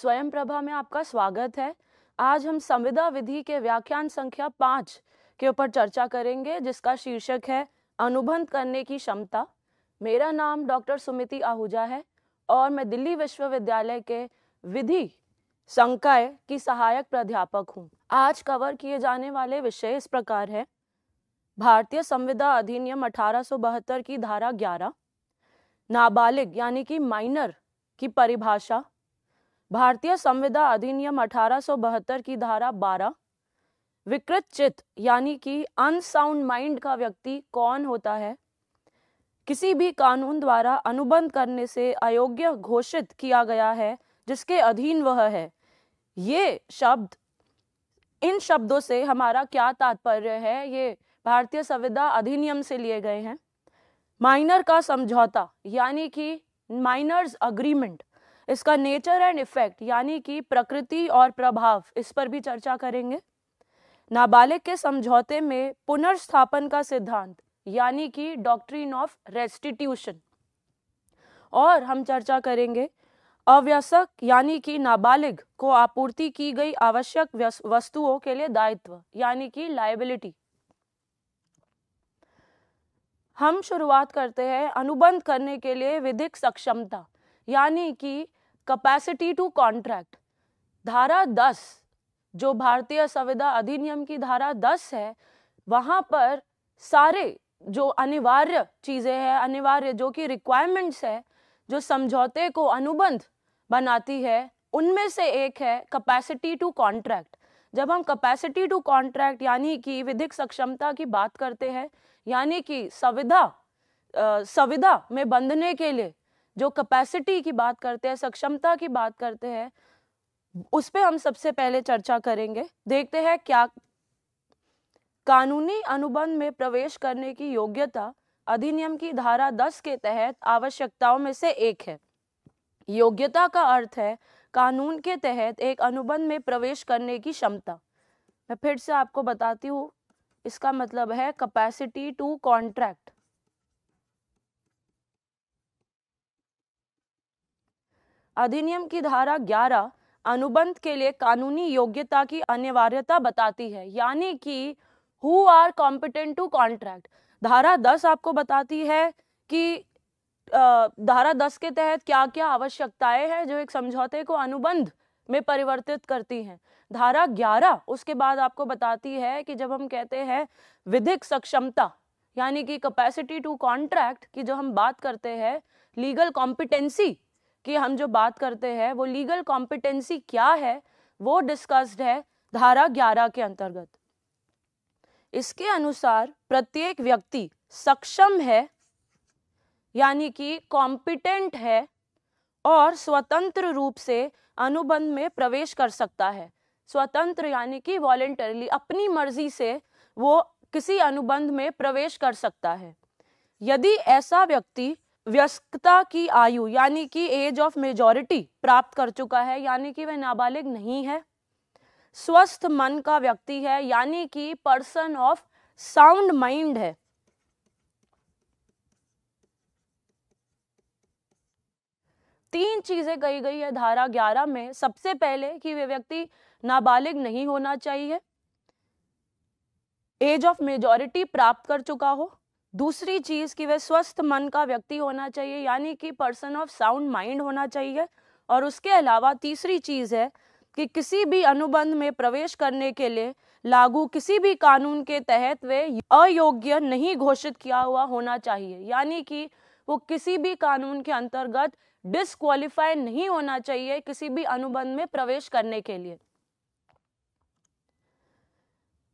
स्वयं प्रभा में आपका स्वागत है आज हम संविदा विधि के व्याख्यान संख्या पाँच के ऊपर चर्चा करेंगे जिसका शीर्षक है अनुबंध करने की क्षमता मेरा नाम डॉक्टर सुमिति आहूजा है और मैं दिल्ली विश्वविद्यालय के विधि संकाय की सहायक प्राध्यापक हूँ आज कवर किए जाने वाले विषय इस प्रकार है भारतीय संविदा अधिनियम अठारह की धारा 11 नाबालिग यानी कि माइनर की परिभाषा भारतीय संविदा अधिनियम अठारह की धारा 12 विकृत चित्त यानी कि अनसाउंड माइंड का व्यक्ति कौन होता है किसी भी कानून द्वारा अनुबंध करने से अयोग्य घोषित किया गया है जिसके अधीन वह है ये शब्द इन शब्दों से हमारा क्या तात्पर्य है ये भारतीय संविदा अधिनियम से लिए गए हैं माइनर का समझौता यानी कि माइनर्स अग्रीमेंट इसका नेचर एंड इफेक्ट यानी कि प्रकृति और प्रभाव इस पर भी चर्चा करेंगे नाबालिग के समझौते में पुनर्स्थापन का सिद्धांत यानी कि डॉक्ट्रीन ऑफ रेस्टिट्यूशन और हम चर्चा करेंगे अव्यसक यानी कि नाबालिग को आपूर्ति की गई आवश्यक वस्तुओं के लिए दायित्व यानी कि लाइबिलिटी हम शुरुआत करते हैं अनुबंध करने के लिए विधिक सक्षमता यानी कि कैपेसिटी टू कॉन्ट्रैक्ट धारा दस जो भारतीय संविदा अधिनियम की धारा दस है वहाँ पर सारे जो अनिवार्य चीज़ें हैं अनिवार्य जो कि रिक्वायरमेंट्स है जो समझौते को अनुबंध बनाती है उनमें से एक है कैपेसिटी टू कॉन्ट्रैक्ट जब हम कैपेसिटी टू कॉन्ट्रैक्ट यानी कि विधिक सक्षमता की बात करते हैं यानी कि संविधा संविधा में बंधने के लिए जो कैपेसिटी की बात करते हैं सक्षमता की बात करते हैं उस पर हम सबसे पहले चर्चा करेंगे देखते हैं क्या कानूनी अनुबंध में प्रवेश करने की योग्यता अधिनियम की धारा 10 के तहत आवश्यकताओं में से एक है योग्यता का अर्थ है कानून के तहत एक अनुबंध में प्रवेश करने की क्षमता मैं फिर से आपको बताती हूँ इसका मतलब है कैपेसिटी टू कॉन्ट्रैक्ट अधिनियम की धारा 11 अनुबंध के लिए कानूनी योग्यता की अनिवार्यता बताती है यानी कि who are competent to contract धारा 10 आपको बताती है कि धारा दस के तहत क्या क्या आवश्यकताएं हैं जो एक समझौते को अनुबंध में परिवर्तित करती हैं धारा ग्यारह उसके बाद आपको बताती है कि जब हम कहते हैं विधिक सक्षमता यानी कि कैपेसिटी टू कॉन्ट्रैक्ट की जो हम बात करते हैं लीगल कॉम्पिटेंसी कि हम जो बात करते हैं वो लीगल कॉम्पिटेंसी क्या है वो डिस्कस्ड है धारा ग्यारह के अंतर्गत इसके अनुसार प्रत्येक व्यक्ति सक्षम है यानी कि कॉम्पिटेंट है और स्वतंत्र रूप से अनुबंध में प्रवेश कर सकता है स्वतंत्र यानी कि वॉलेंटरली अपनी मर्जी से वो किसी अनुबंध में प्रवेश कर सकता है यदि ऐसा व्यक्ति व्यस्कता की आयु यानी कि एज ऑफ मेजोरिटी प्राप्त कर चुका है यानी कि वह नाबालिग नहीं है स्वस्थ मन का व्यक्ति है यानी कि पर्सन ऑफ साउंड माइंड है तीन चीजें कही गई है धारा ग्यारह में सबसे पहले कि वह व्यक्ति नाबालिग नहीं होना चाहिए एज ऑफ मेजोरिटी प्राप्त कर चुका हो दूसरी चीज़ कि वह स्वस्थ मन का व्यक्ति होना चाहिए यानी कि पर्सन ऑफ साउंड माइंड होना चाहिए और उसके अलावा तीसरी चीज़ है कि किसी भी अनुबंध में प्रवेश करने के लिए लागू किसी भी कानून के तहत वे अयोग्य नहीं घोषित किया हुआ होना चाहिए यानी कि वो किसी भी कानून के अंतर्गत डिसक्वालिफाई नहीं होना चाहिए किसी भी अनुबंध में प्रवेश करने के लिए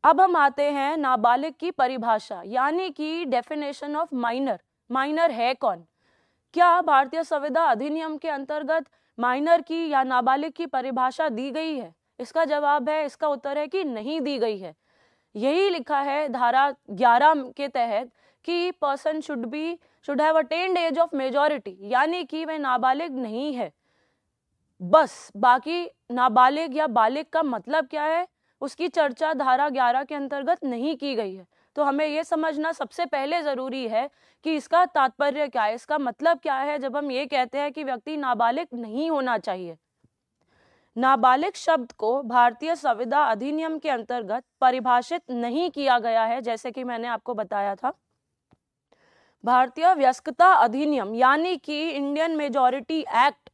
अब हम आते हैं नाबालिग की परिभाषा यानी कि डेफिनेशन ऑफ माइनर माइनर है कौन क्या भारतीय संविधा अधिनियम के अंतर्गत माइनर की या नाबालिग की परिभाषा दी गई है इसका जवाब है इसका उत्तर है कि नहीं दी गई है यही लिखा है धारा ग्यारह के तहत कि person should be should have attend age of majority यानी कि वह नाबालिग नहीं है बस बाकी नाबालिग या बालिग का मतलब क्या है उसकी चर्चा धारा ग्यारह के अंतर्गत नहीं की गई है तो हमें ये समझना सबसे पहले ज़रूरी है कि इसका तात्पर्य क्या है इसका मतलब क्या है जब हम ये कहते हैं कि व्यक्ति नाबालिग नहीं होना चाहिए नाबालिग शब्द को भारतीय संविदा अधिनियम के अंतर्गत परिभाषित नहीं किया गया है जैसे कि मैंने आपको बताया था भारतीय व्यस्कता अधिनियम यानी कि इंडियन मेजॉरिटी एक्ट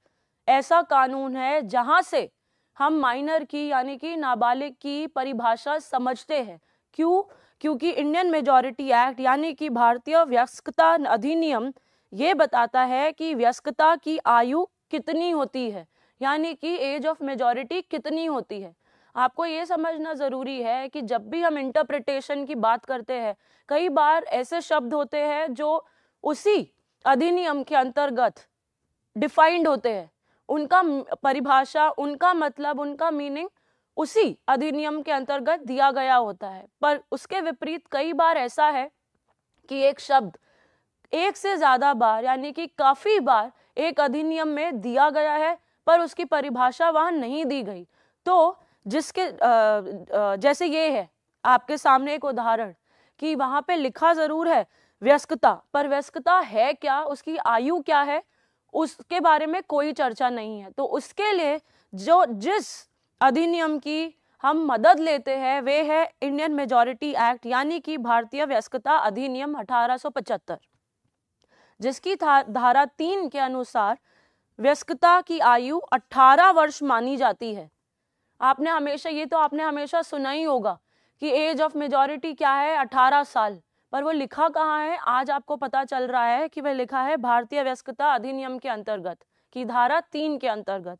ऐसा कानून है जहां से हम माइनर की यानी कि नाबालिग की परिभाषा समझते हैं क्यों क्योंकि इंडियन मेजॉरिटी एक्ट यानी कि भारतीय व्यस्कता अधिनियम ये बताता है कि व्यस्कता की आयु कितनी होती है यानी कि एज ऑफ मेजॉरिटी कितनी होती है आपको ये समझना ज़रूरी है कि जब भी हम इंटरप्रिटेशन की बात करते हैं कई बार ऐसे शब्द होते हैं जो उसी अधिनियम के अंतर्गत डिफाइंड होते हैं उनका परिभाषा उनका मतलब उनका मीनिंग उसी अधिनियम के अंतर्गत दिया गया होता है पर उसके विपरीत कई बार ऐसा है कि एक शब्द एक से ज़्यादा बार यानी कि काफ़ी बार एक अधिनियम में दिया गया है पर उसकी परिभाषा वहां नहीं दी गई तो जिसके जैसे ये है आपके सामने एक उदाहरण कि वहां पे लिखा ज़रूर है व्यस्कता पर व्यस्कता है क्या उसकी आयु क्या है उसके बारे में कोई चर्चा नहीं है तो उसके लिए जो जिस अधिनियम की हम मदद लेते हैं वे है इंडियन मेजॉरिटी एक्ट यानी कि भारतीय व्यस्कता अधिनियम 1875 जिसकी धारा तीन के अनुसार व्यस्कता की आयु 18 वर्ष मानी जाती है आपने हमेशा ये तो आपने हमेशा सुना ही होगा कि एज ऑफ मेजॉरिटी क्या है 18 साल पर वो लिखा कहाँ है आज आपको पता चल रहा है कि वह लिखा है भारतीय व्यस्कता अधिनियम के अंतर्गत की धारा तीन के अंतर्गत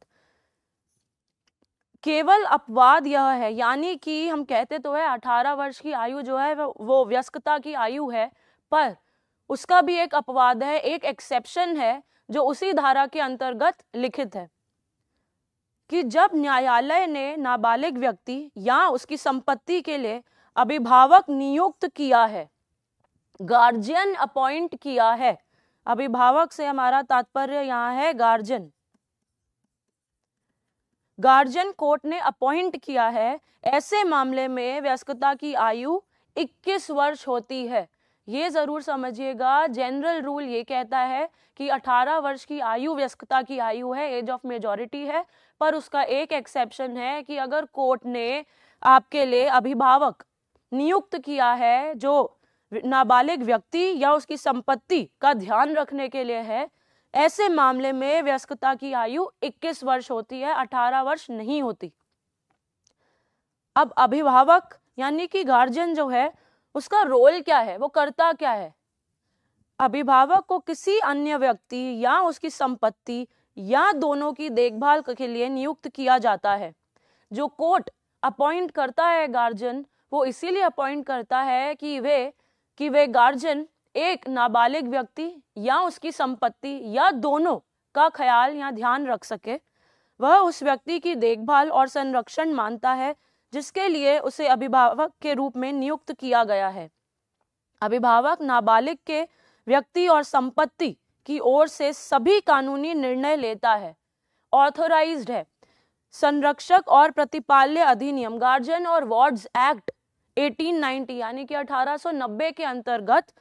केवल अपवाद यह है यानी कि हम कहते तो है अठारह वर्ष की आयु जो है वो व्यस्कता की आयु है पर उसका भी एक अपवाद है एक एक्सेप्शन है जो उसी धारा के अंतर्गत लिखित है कि जब न्यायालय ने नाबालिग व्यक्ति या उसकी संपत्ति के लिए अभिभावक नियुक्त किया है गार्जियन अपॉइंट किया है अभिभावक से हमारा तात्पर्य यहाँ है गार्जियन गार्जियन कोर्ट ने अपॉइंट किया है ऐसे मामले में व्यस्कता की आयु 21 वर्ष होती है ये ज़रूर समझिएगा जनरल रूल ये कहता है कि 18 वर्ष की आयु व्यस्कता की आयु है एज ऑफ मेजोरिटी है पर उसका एक एक्सेप्शन है कि अगर कोर्ट ने आपके लिए अभिभावक नियुक्त किया है जो नाबालिग व्यक्ति या उसकी संपत्ति का ध्यान रखने के लिए है ऐसे मामले में व्यस्कता की आयु 21 वर्ष होती है 18 वर्ष नहीं होती अब अभिभावक यानी कि गार्जियन जो है उसका रोल क्या है वो करता क्या है अभिभावक को किसी अन्य व्यक्ति या उसकी संपत्ति या दोनों की देखभाल के लिए नियुक्त किया जाता है जो कोर्ट अपॉइंट करता है गार्जियन वो इसीलिए अपॉइंट करता है कि वे कि वे गार्जियन एक नाबालिग व्यक्ति या उसकी संपत्ति या दोनों का ख्याल या ध्यान रख सके वह उस व्यक्ति की देखभाल और संरक्षण मानता है जिसके लिए उसे अभिभावक के रूप में नियुक्त किया गया है अभिभावक नाबालिग के व्यक्ति और संपत्ति की ओर से सभी कानूनी निर्णय लेता है ऑथोराइज्ड है संरक्षक और प्रतिपाल्य अधिनियम गार्जियन और वार्ड्स एक्ट 1890 यानी कि 1890 के अंतर्गत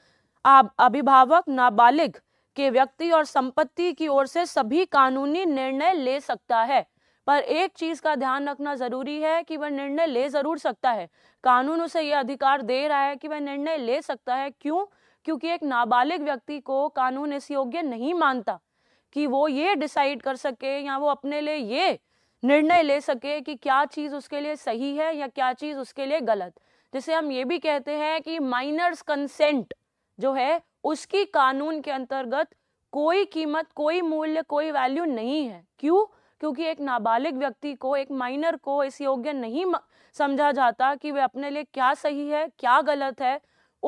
अभिभावक नाबालिग के व्यक्ति और संपत्ति की ओर से सभी कानूनी निर्णय ले सकता है पर एक चीज का ध्यान रखना जरूरी है कि वह निर्णय ले जरूर सकता है कानून उसे यह अधिकार दे रहा है कि वह निर्णय ले सकता है क्यों क्योंकि एक नाबालिग व्यक्ति को कानून इस योग्य नहीं मानता कि वो ये डिसाइड कर सके या वो अपने लिए ये निर्णय ले सके कि क्या चीज उसके लिए सही है या क्या चीज उसके लिए गलत जिसे हम ये भी कहते हैं कि माइनर्स कंसेंट जो है उसकी कानून के अंतर्गत कोई कीमत कोई मूल्य कोई वैल्यू नहीं है क्यों क्योंकि एक नाबालिग व्यक्ति को एक माइनर को इस योग्य नहीं समझा जाता कि वे अपने लिए क्या सही है क्या गलत है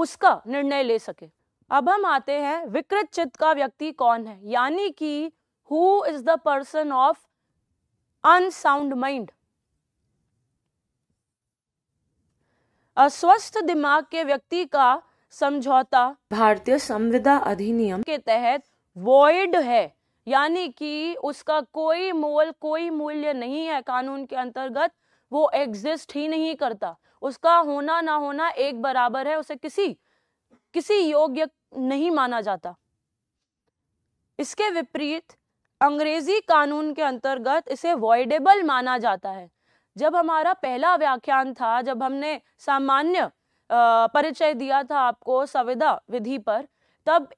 उसका निर्णय ले सके अब हम आते हैं विकृत चित्त का व्यक्ति कौन है यानी कि who is the person of unsound mind अस्वस्थ दिमाग के व्यक्ति का समझौता भारतीय संविदा अधिनियम के तहत वॉइड है यानी कि उसका कोई मोल कोई मूल्य नहीं है कानून के अंतर्गत वो एग्जिस्ट ही नहीं करता उसका होना ना होना एक बराबर है उसे किसी किसी योग्य नहीं माना जाता इसके विपरीत अंग्रेजी कानून के अंतर्गत इसे वॉइडेबल माना जाता है जब हमारा पहला व्याख्यान था जब हमने सामान्य परिचय दिया था आपको संविदा विधि पर तब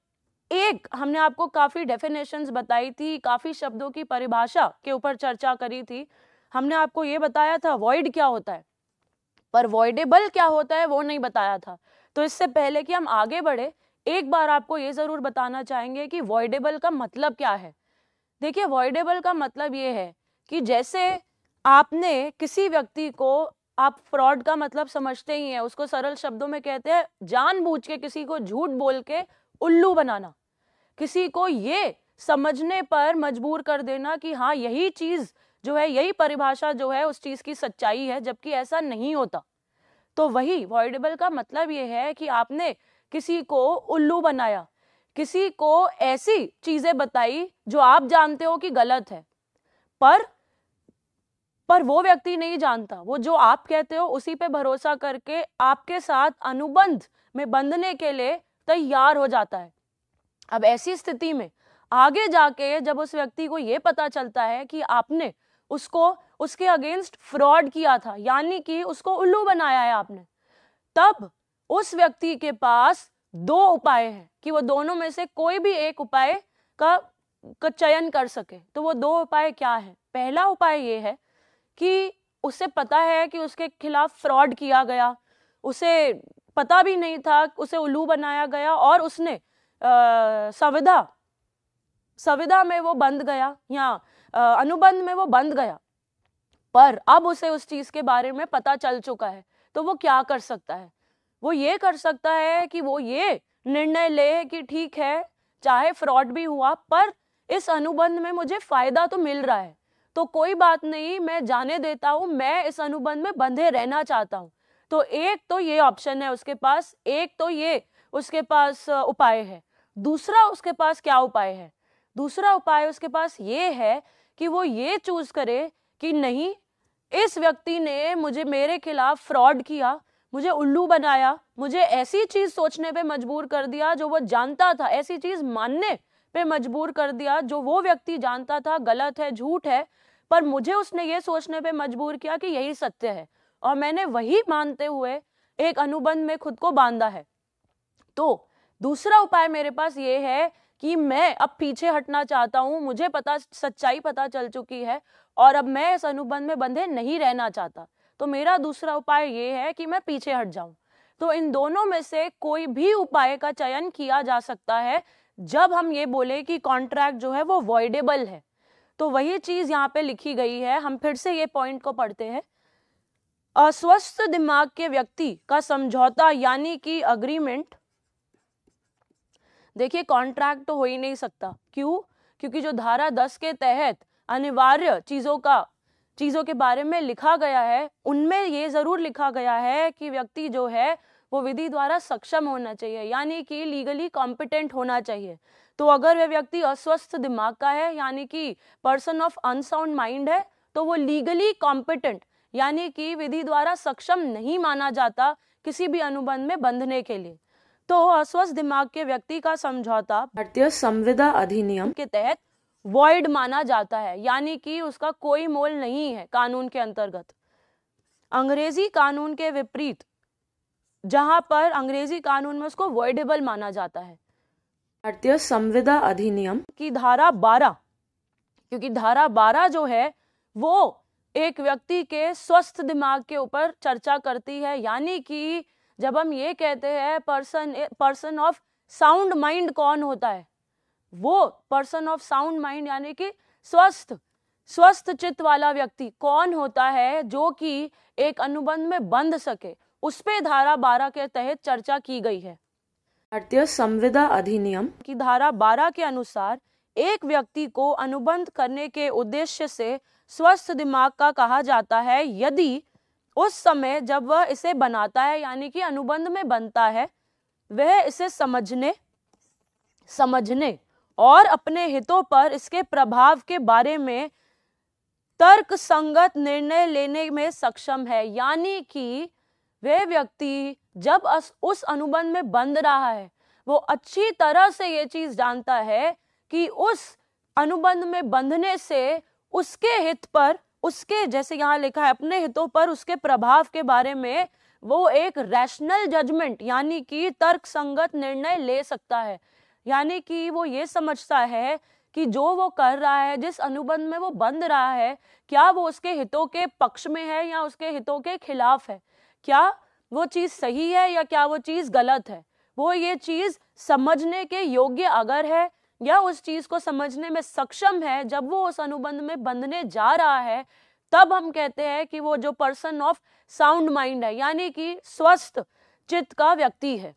एक हमने आपको काफ़ी डेफिनेशंस बताई थी काफ़ी शब्दों की परिभाषा के ऊपर चर्चा करी थी हमने आपको ये बताया था वॉइड क्या होता है पर वॉइडेबल क्या होता है वो नहीं बताया था तो इससे पहले कि हम आगे बढ़े एक बार आपको ये ज़रूर बताना चाहेंगे कि वॉइडेबल का मतलब क्या है देखिए वॉइडेबल का मतलब ये है कि जैसे आपने किसी व्यक्ति को आप फ्रॉड का मतलब समझते ही हैं उसको सरल शब्दों में कहते हैं जानबूझ के किसी को झूठ बोल के उल्लू बनाना किसी को ये समझने पर मजबूर कर देना कि हाँ यही चीज़ जो है यही परिभाषा जो है उस चीज़ की सच्चाई है जबकि ऐसा नहीं होता तो वही वॉइडेबल का मतलब ये है कि आपने किसी को उल्लू बनाया किसी को ऐसी चीज़ें बताई जो आप जानते हो कि गलत है पर पर वो व्यक्ति नहीं जानता वो जो आप कहते हो उसी पे भरोसा करके आपके साथ अनुबंध में बंधने के लिए तैयार हो जाता है अब ऐसी स्थिति में आगे जाके जब उस व्यक्ति को ये पता चलता है कि आपने उसको उसके अगेंस्ट फ्रॉड किया था यानी कि उसको उल्लू बनाया है आपने तब उस व्यक्ति के पास दो उपाय हैं कि वो दोनों में से कोई भी एक उपाय का, का चयन कर सके तो वो दो उपाय क्या है पहला उपाय ये है कि उसे पता है कि उसके खिलाफ फ्रॉड किया गया उसे पता भी नहीं था उसे उल्लू बनाया गया और उसने संविधा संविधा में वो बंद गया या अनुबंध में वो बंद गया पर अब उसे उस चीज़ के बारे में पता चल चुका है तो वो क्या कर सकता है वो ये कर सकता है कि वो ये निर्णय ले कि ठीक है चाहे फ्रॉड भी हुआ पर इस अनुबंध में मुझे फ़ायदा तो मिल रहा है तो कोई बात नहीं मैं जाने देता हूँ मैं इस अनुबंध में बंधे रहना चाहता हूँ तो एक तो ये ऑप्शन है उसके पास एक तो ये उसके पास उपाय है दूसरा उसके पास क्या उपाय है दूसरा उपाय उसके पास ये है कि वो ये चूज करे कि नहीं इस व्यक्ति ने मुझे मेरे खिलाफ फ्रॉड किया मुझे उल्लू बनाया मुझे ऐसी चीज सोचने पे मजबूर कर दिया जो वो जानता था ऐसी चीज मानने पे मजबूर कर दिया जो वो व्यक्ति जानता था गलत है झूठ है पर मुझे उसने ये सोचने पे मजबूर किया कि यही सत्य है और मैंने वही मानते हुए एक अनुबंध में खुद को बांधा है तो दूसरा उपाय मेरे पास ये है कि मैं अब पीछे हटना चाहता हूँ मुझे पता सच्चाई पता चल चुकी है और अब मैं इस अनुबंध में बंधे नहीं रहना चाहता तो मेरा दूसरा उपाय ये है कि मैं पीछे हट जाऊं तो इन दोनों में से कोई भी उपाय का चयन किया जा सकता है जब हम ये बोले कि कॉन्ट्रैक्ट जो है वो वॉइडेबल है तो वही चीज़ यहाँ पे लिखी गई है हम फिर से ये पॉइंट को पढ़ते हैं अस्वस्थ दिमाग के व्यक्ति का समझौता यानी कि अग्रीमेंट देखिए कॉन्ट्रैक्ट तो हो ही नहीं सकता क्यों क्योंकि जो धारा दस के तहत अनिवार्य चीज़ों का चीज़ों के बारे में लिखा गया है उनमें ये ज़रूर लिखा गया है कि व्यक्ति जो है वो विधि द्वारा सक्षम होना चाहिए यानी कि लीगली कॉम्पिटेंट होना चाहिए तो अगर वह व्यक्ति अस्वस्थ दिमाग का है यानी कि पर्सन ऑफ अनसाउंड माइंड है तो वो लीगली कॉम्पिटेंट यानी कि विधि द्वारा सक्षम नहीं माना जाता किसी भी अनुबंध में बंधने के लिए तो अस्वस्थ दिमाग के व्यक्ति का समझौता भारतीय संविदा अधिनियम के तहत वॉइड माना जाता है यानी कि उसका कोई मोल नहीं है कानून के अंतर्गत अंग्रेजी कानून के विपरीत जहां पर अंग्रेजी कानून में उसको वॉइडेबल माना जाता है भारतीय संविदा अधिनियम की धारा बारह क्योंकि धारा बारह जो है वो एक व्यक्ति के स्वस्थ दिमाग के ऊपर चर्चा करती है यानी कि जब हम ये कहते हैं person person of sound mind कौन होता है वो पर्सन ऑफ साउंड माइंड यानी कि स्वस्थ स्वस्थ चित्त वाला व्यक्ति कौन होता है जो कि एक अनुबंध में बंध सके उस पे धारा बारह के तहत चर्चा की गई है भारतीय संविदा अधिनियम की धारा 12 के अनुसार एक व्यक्ति को अनुबंध करने के उद्देश्य से स्वस्थ दिमाग का कहा जाता है यदि उस समय जब वह इसे बनाता है यानी कि अनुबंध में बनता है वह इसे समझने समझने और अपने हितों पर इसके प्रभाव के बारे में तर्क संगत निर्णय लेने में सक्षम है यानी कि वह व्यक्ति जब अस, उस अनुबंध में बंध रहा है वो अच्छी तरह से ये चीज जानता है कि उस अनुबंध में बंधने से उसके हित पर उसके जैसे यहाँ लिखा है अपने हितों पर उसके प्रभाव के बारे में वो एक रैशनल जजमेंट यानी कि तर्क संगत निर्णय ले सकता है यानी कि वो ये समझता है कि जो वो कर रहा है जिस अनुबंध में वो बंध रहा है क्या वो उसके हितों के पक्ष में है या उसके हितों के खिलाफ है क्या वो चीज़ सही है या क्या वो चीज़ गलत है वो ये चीज़ समझने के योग्य अगर है या उस चीज़ को समझने में सक्षम है जब वो उस अनुबंध में बंधने जा रहा है तब हम कहते हैं कि वो जो पर्सन ऑफ साउंड माइंड है यानी कि स्वस्थ चित्त का व्यक्ति है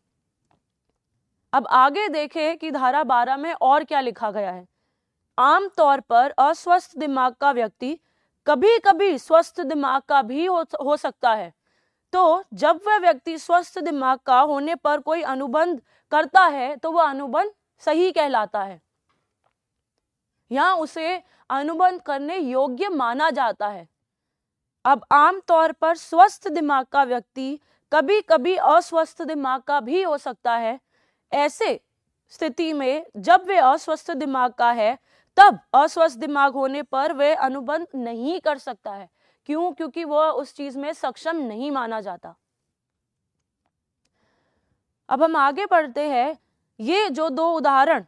अब आगे देखें कि धारा बारह में और क्या लिखा गया है आमतौर पर अस्वस्थ दिमाग का व्यक्ति कभी कभी स्वस्थ दिमाग का भी हो, हो सकता है तो जब वह व्यक्ति स्वस्थ दिमाग का होने पर कोई अनुबंध करता है तो वह अनुबंध सही कहलाता है या उसे अनुबंध करने योग्य माना जाता है अब आमतौर पर स्वस्थ दिमाग का व्यक्ति कभी कभी अस्वस्थ दिमाग का भी हो सकता है ऐसे स्थिति में जब वे अस्वस्थ दिमाग का है तब अस्वस्थ दिमाग होने पर वे अनुबंध नहीं कर सकता है क्यों क्योंकि वह उस चीज में सक्षम नहीं माना जाता अब हम आगे पढ़ते हैं ये जो दो उदाहरण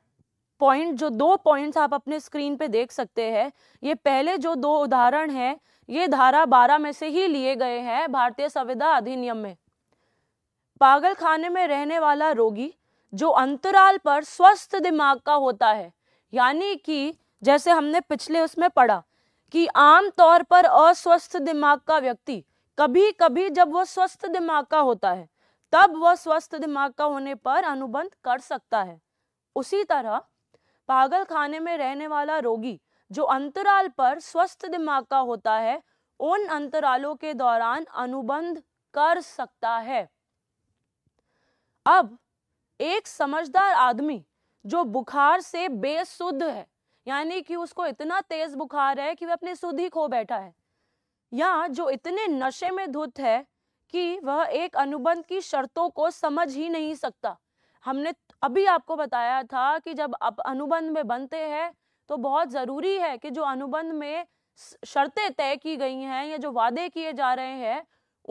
पॉइंट जो दो पॉइंट्स आप अपने स्क्रीन पे देख सकते हैं ये पहले जो दो उदाहरण हैं ये धारा बारह में से ही लिए गए हैं भारतीय संविदा अधिनियम में पागल खाने में रहने वाला रोगी जो अंतराल पर स्वस्थ दिमाग का होता है यानी कि जैसे हमने पिछले उसमें पढ़ा कि आम तौर पर अस्वस्थ दिमाग का व्यक्ति कभी कभी जब वह स्वस्थ दिमाग का होता है तब वह स्वस्थ दिमाग का होने पर अनुबंध कर सकता है उसी तरह पागल खाने में रहने वाला रोगी जो अंतराल पर स्वस्थ दिमाग का होता है उन अंतरालों के दौरान अनुबंध कर सकता है अब एक समझदार आदमी जो बुखार से बेसुद्ध है यानी कि उसको इतना तेज बुखार है कि वह अपने सुध ही खो बैठा है या जो इतने नशे में धुत है कि वह एक अनुबंध की शर्तों को समझ ही नहीं सकता हमने अभी आपको बताया था कि जब आप अनुबंध में बनते हैं तो बहुत ज़रूरी है कि जो अनुबंध में शर्तें तय की गई हैं या जो वादे किए जा रहे हैं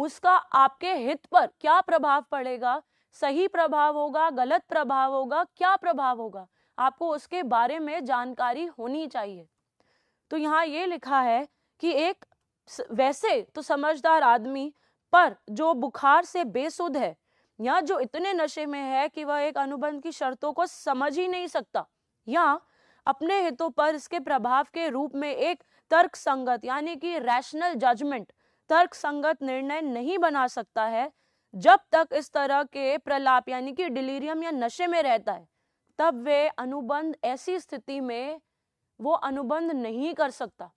उसका आपके हित पर क्या प्रभाव पड़ेगा सही प्रभाव होगा गलत प्रभाव होगा क्या प्रभाव होगा आपको उसके बारे में जानकारी होनी चाहिए तो यहाँ ये लिखा है कि एक वैसे तो समझदार आदमी पर जो बुखार से बेसुध है या जो इतने नशे में है कि वह एक अनुबंध की शर्तों को समझ ही नहीं सकता या अपने हितों पर इसके प्रभाव के रूप में एक तर्क संगत यानी कि रैशनल जजमेंट तर्क संगत निर्णय नहीं बना सकता है जब तक इस तरह के प्रलाप यानी कि डिलीरियम या नशे में रहता है तब वे अनुबंध ऐसी स्थिति में वो अनुबंध नहीं कर सकता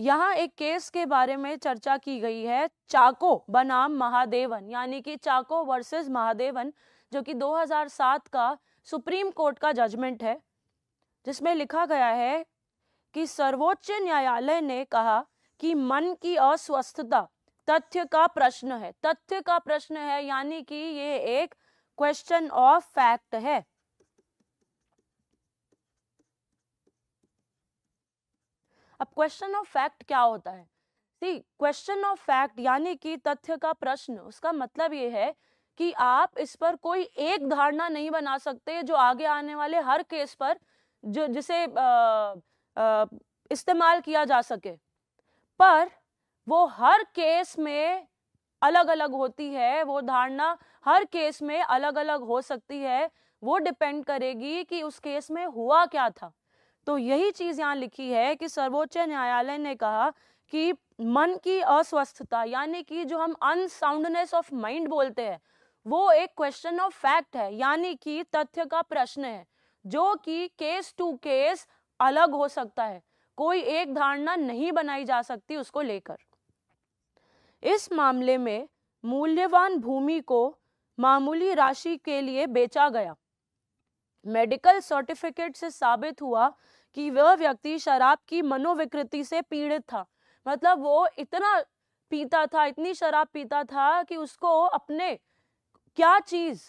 यहाँ एक केस के बारे में चर्चा की गई है चाको बनाम महादेवन यानी कि चाको वर्सेस महादेवन जो कि 2007 का सुप्रीम कोर्ट का जजमेंट है जिसमें लिखा गया है कि सर्वोच्च न्यायालय ने कहा कि मन की अस्वस्थता तथ्य का प्रश्न है तथ्य का प्रश्न है यानी कि ये एक क्वेश्चन ऑफ फैक्ट है अब क्वेश्चन ऑफ फैक्ट क्या होता है सी क्वेश्चन ऑफ फैक्ट यानी कि तथ्य का प्रश्न उसका मतलब ये है कि आप इस पर कोई एक धारणा नहीं बना सकते जो आगे आने वाले हर केस पर जो जिसे इस्तेमाल किया जा सके पर वो हर केस में अलग अलग होती है वो धारणा हर केस में अलग अलग हो सकती है वो डिपेंड करेगी कि उस केस में हुआ क्या था तो यही चीज़ यहाँ लिखी है कि सर्वोच्च न्यायालय ने कहा कि मन की अस्वस्थता यानी कि जो हम अनसाउंडनेस ऑफ माइंड बोलते हैं वो एक क्वेश्चन ऑफ फैक्ट है यानी कि तथ्य का प्रश्न है जो कि केस टू केस अलग हो सकता है कोई एक धारणा नहीं बनाई जा सकती उसको लेकर इस मामले में मूल्यवान भूमि को मामूली राशि के लिए बेचा गया मेडिकल सर्टिफिकेट से साबित हुआ कि वह व्यक्ति शराब की मनोविकृति से पीड़ित था मतलब वो इतना पीता था इतनी शराब पीता था कि उसको अपने क्या चीज़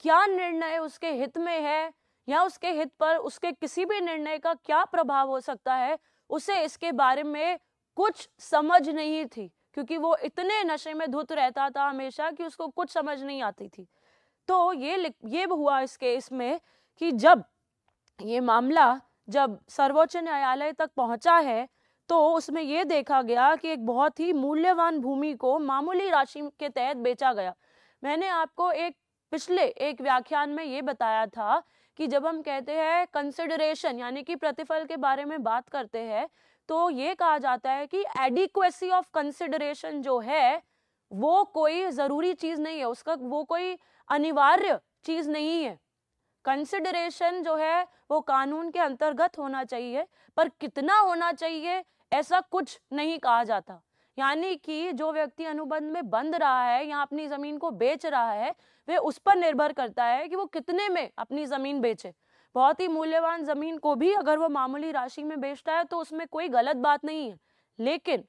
क्या निर्णय उसके हित में है या उसके हित पर उसके किसी भी निर्णय का क्या प्रभाव हो सकता है उसे इसके बारे में कुछ समझ नहीं थी क्योंकि वो इतने नशे में धुत रहता था हमेशा कि उसको कुछ समझ नहीं आती थी तो ये ये हुआ इस केस में कि जब ये मामला जब सर्वोच्च न्यायालय तक पहुंचा है तो उसमें ये देखा गया कि एक बहुत ही मूल्यवान भूमि को मामूली राशि के तहत बेचा गया मैंने आपको एक पिछले एक व्याख्यान में ये बताया था कि जब हम कहते हैं कंसिडरेशन यानी कि प्रतिफल के बारे में बात करते हैं तो ये कहा जाता है कि एडिक्वेसी ऑफ कंसिडरेशन जो है वो कोई ज़रूरी चीज़ नहीं है उसका वो कोई अनिवार्य चीज़ नहीं है कंसिडरेशन जो है वो कानून के अंतर्गत होना चाहिए पर कितना होना चाहिए ऐसा कुछ नहीं कहा जाता यानी कि जो व्यक्ति अनुबंध में बंध रहा है या अपनी ज़मीन को बेच रहा है वे उस पर निर्भर करता है कि वो कितने में अपनी ज़मीन बेचे बहुत ही मूल्यवान ज़मीन को भी अगर वो मामूली राशि में बेचता है तो उसमें कोई गलत बात नहीं है लेकिन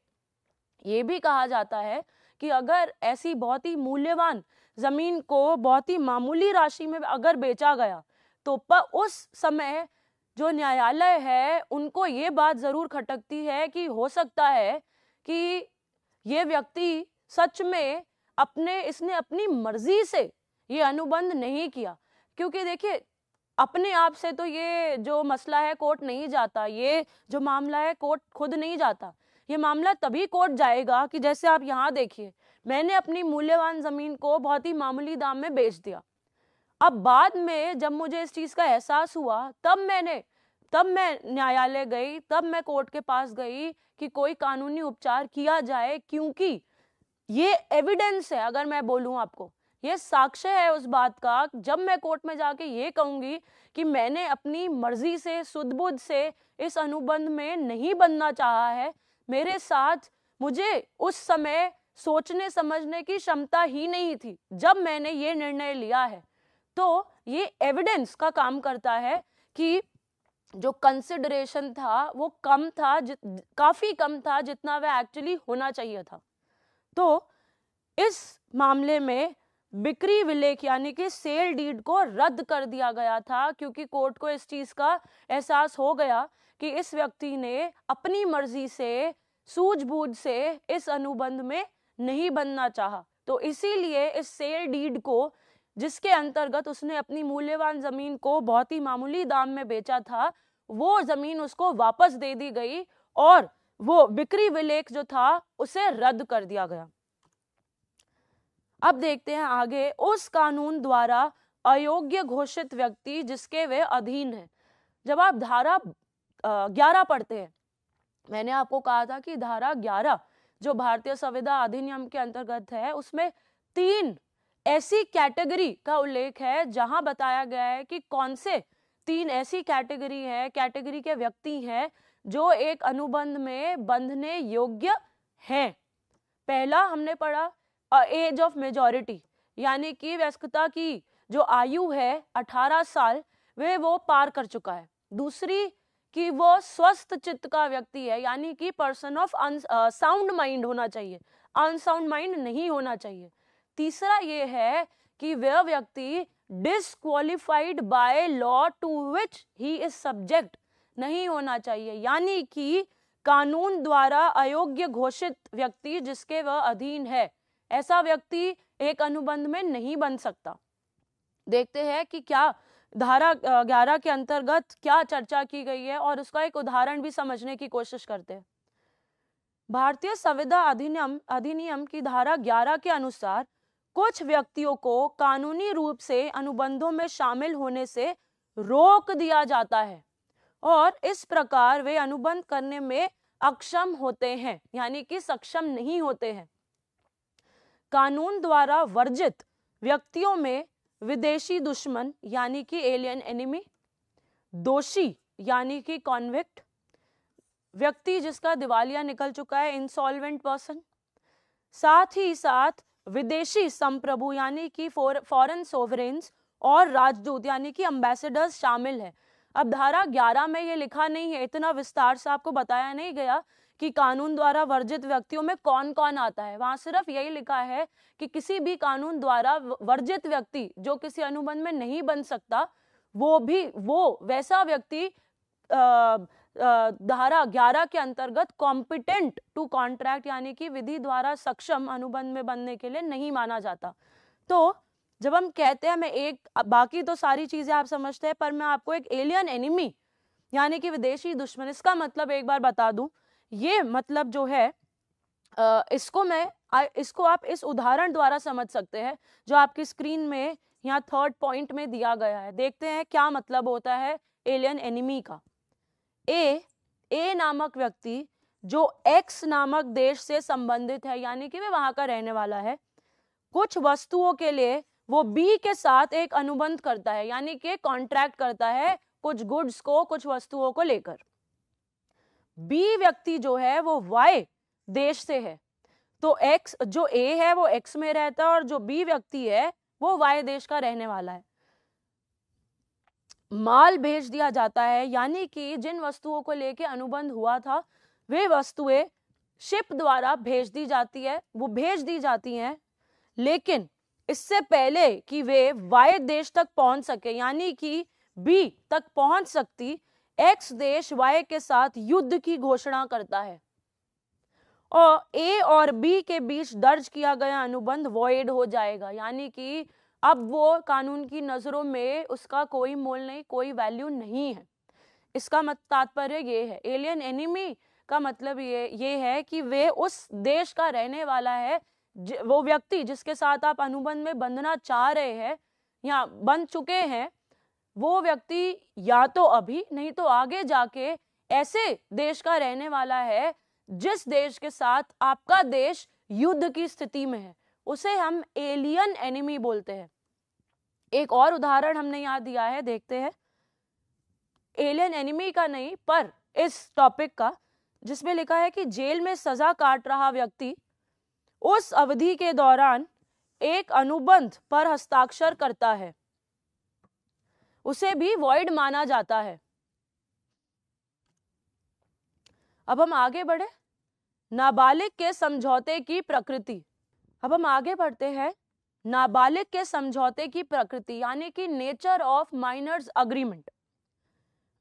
ये भी कहा जाता है कि अगर ऐसी बहुत ही मूल्यवान ज़मीन को बहुत ही मामूली राशि में अगर बेचा गया तो पर उस समय जो न्यायालय है उनको ये बात ज़रूर खटकती है कि हो सकता है कि ये व्यक्ति सच में अपने इसने अपनी मर्जी से ये अनुबंध नहीं किया क्योंकि देखिए अपने आप से तो ये जो मसला है कोर्ट नहीं जाता ये जो मामला है कोर्ट खुद नहीं जाता ये मामला तभी कोर्ट जाएगा कि जैसे आप यहाँ देखिए मैंने अपनी मूल्यवान ज़मीन को बहुत ही मामूली दाम में बेच दिया अब बाद में जब मुझे इस चीज़ का एहसास हुआ तब मैंने तब मैं न्यायालय गई तब मैं कोर्ट के पास गई कि कोई कानूनी उपचार किया जाए क्योंकि ये एविडेंस है अगर मैं बोलूँ आपको ये साक्ष्य है उस बात का जब मैं कोर्ट में जाके ये कहूंगी कि मैंने अपनी मर्जी से सुदबुद से इस अनुबंध में नहीं बनना चाहा है मेरे साथ मुझे उस समय सोचने समझने की क्षमता ही नहीं थी जब मैंने ये निर्णय लिया है तो ये एविडेंस का काम करता है कि जो कंसिडरेशन था वो कम था काफ़ी कम था जितना वह एक्चुअली होना चाहिए था तो इस मामले में बिक्री विलेख यानी कि सेल डीड को रद्द कर दिया गया था क्योंकि कोर्ट को इस चीज़ का एहसास हो गया कि इस व्यक्ति ने अपनी मर्जी से सूझबूझ से इस अनुबंध में नहीं बनना चाहा तो इसीलिए इस सेल डीड को जिसके अंतर्गत उसने अपनी मूल्यवान ज़मीन को बहुत ही मामूली दाम में बेचा था वो ज़मीन उसको वापस दे दी गई और वो बिक्री विलेख जो था उसे रद्द कर दिया गया अब देखते हैं आगे उस कानून द्वारा अयोग्य घोषित व्यक्ति जिसके वे अधीन है जब आप धारा ग्यारह पढ़ते हैं मैंने आपको कहा था कि धारा ग्यारह जो भारतीय संविधा अधिनियम के अंतर्गत है उसमें तीन ऐसी कैटेगरी का उल्लेख है जहां बताया गया है कि कौन से तीन ऐसी कैटेगरी है कैटेगरी के व्यक्ति हैं जो एक अनुबंध में बंधने योग्य हैं पहला हमने पढ़ा एज ऑफ मेजोरिटी यानी कि वयस्कता की जो आयु है 18 साल वे वो पार कर चुका है दूसरी कि वो स्वस्थ चित्त का व्यक्ति है यानी कि पर्सन ऑफ साउंड माइंड होना चाहिए अनसाउंड माइंड नहीं होना चाहिए तीसरा ये है कि वह व्यक्ति disqualified by law to which he is subject नहीं होना चाहिए यानी कि कानून द्वारा अयोग्य घोषित व्यक्ति जिसके वह अधीन है ऐसा व्यक्ति एक अनुबंध में नहीं बन सकता देखते हैं कि क्या धारा ग्यारह के अंतर्गत क्या चर्चा की गई है और उसका एक उदाहरण भी समझने की कोशिश करते हैं भारतीय संविधान अधिनियम अधिनियम की धारा ग्यारह के अनुसार कुछ व्यक्तियों को कानूनी रूप से अनुबंधों में शामिल होने से रोक दिया जाता है और इस प्रकार वे अनुबंध करने में अक्षम होते हैं यानी कि सक्षम नहीं होते हैं कानून द्वारा वर्जित व्यक्तियों में विदेशी दुश्मन यानी कि एलियन एनिमी दोषी यानी कि कॉन्विक्ट व्यक्ति जिसका दिवालिया निकल चुका है इंसॉल्वेंट पर्सन साथ ही साथ विदेशी संप्रभु यानी कि फॉरेन सोवरेन्स और राजदूत यानी कि अम्बेसडर्स शामिल है अब धारा 11 में ये लिखा नहीं है इतना विस्तार से आपको बताया नहीं गया कि कानून द्वारा वर्जित व्यक्तियों में कौन कौन आता है वहां सिर्फ यही लिखा है कि किसी भी कानून द्वारा वर्जित व्यक्ति जो किसी अनुबंध में नहीं बन सकता वो भी वो वैसा व्यक्ति धारा ग्यारह के अंतर्गत कॉम्पिटेंट टू कॉन्ट्रैक्ट यानी कि विधि द्वारा सक्षम अनुबंध में बनने के लिए नहीं माना जाता तो जब हम कहते हैं मैं एक बाकी तो सारी चीजें आप समझते हैं पर मैं आपको एक एलियन एनिमी यानी कि विदेशी दुश्मन इसका मतलब एक बार बता दूं ये मतलब जो है इसको मैं इसको आप इस उदाहरण द्वारा समझ सकते हैं जो आपकी स्क्रीन में यहाँ थर्ड पॉइंट में दिया गया है देखते हैं क्या मतलब होता है एलियन एनिमी का ए ए नामक व्यक्ति जो एक्स नामक देश से संबंधित है यानी कि वे वहां का रहने वाला है कुछ वस्तुओं के लिए वो बी के साथ एक अनुबंध करता है यानी कि कॉन्ट्रैक्ट करता है कुछ गुड्स को कुछ वस्तुओं को लेकर बी व्यक्ति जो है वो वाई देश से है तो एक्स जो ए है वो एक्स में रहता है और जो बी व्यक्ति है वो वाई देश का रहने वाला है माल भेज दिया जाता है यानी कि जिन वस्तुओं को लेके अनुबंध हुआ था वे वस्तुएं शिप द्वारा भेज दी जाती है वो भेज दी जाती हैं लेकिन इससे पहले कि वे वाय देश तक पहुंच सके यानी कि बी तक पहुंच सकती एक्स देश वाई के साथ युद्ध की घोषणा करता है और ए और बी के बीच दर्ज किया गया अनुबंध वॉइड हो जाएगा यानी कि अब वो कानून की नज़रों में उसका कोई मोल नहीं कोई वैल्यू नहीं है इसका मत तात्पर्य ये है एलियन एनिमी का मतलब ये ये है कि वे उस देश का रहने वाला है वो व्यक्ति जिसके साथ आप अनुबंध में बंधना चाह रहे हैं या बन चुके हैं वो व्यक्ति या तो अभी नहीं तो आगे जाके ऐसे देश का रहने वाला है जिस देश के साथ आपका देश युद्ध की स्थिति में है उसे हम एलियन एनिमी बोलते हैं एक और उदाहरण हमने यहाँ दिया है देखते हैं एलियन एनिमी का नहीं पर इस टॉपिक का जिसमें लिखा है कि जेल में सजा काट रहा व्यक्ति उस अवधि के दौरान एक अनुबंध पर हस्ताक्षर करता है उसे भी वॉइड माना जाता है अब हम आगे बढ़े नाबालिग के समझौते की प्रकृति अब हम आगे बढ़ते हैं नाबालिग के समझौते की प्रकृति यानी कि नेचर ऑफ माइनर्स अग्रीमेंट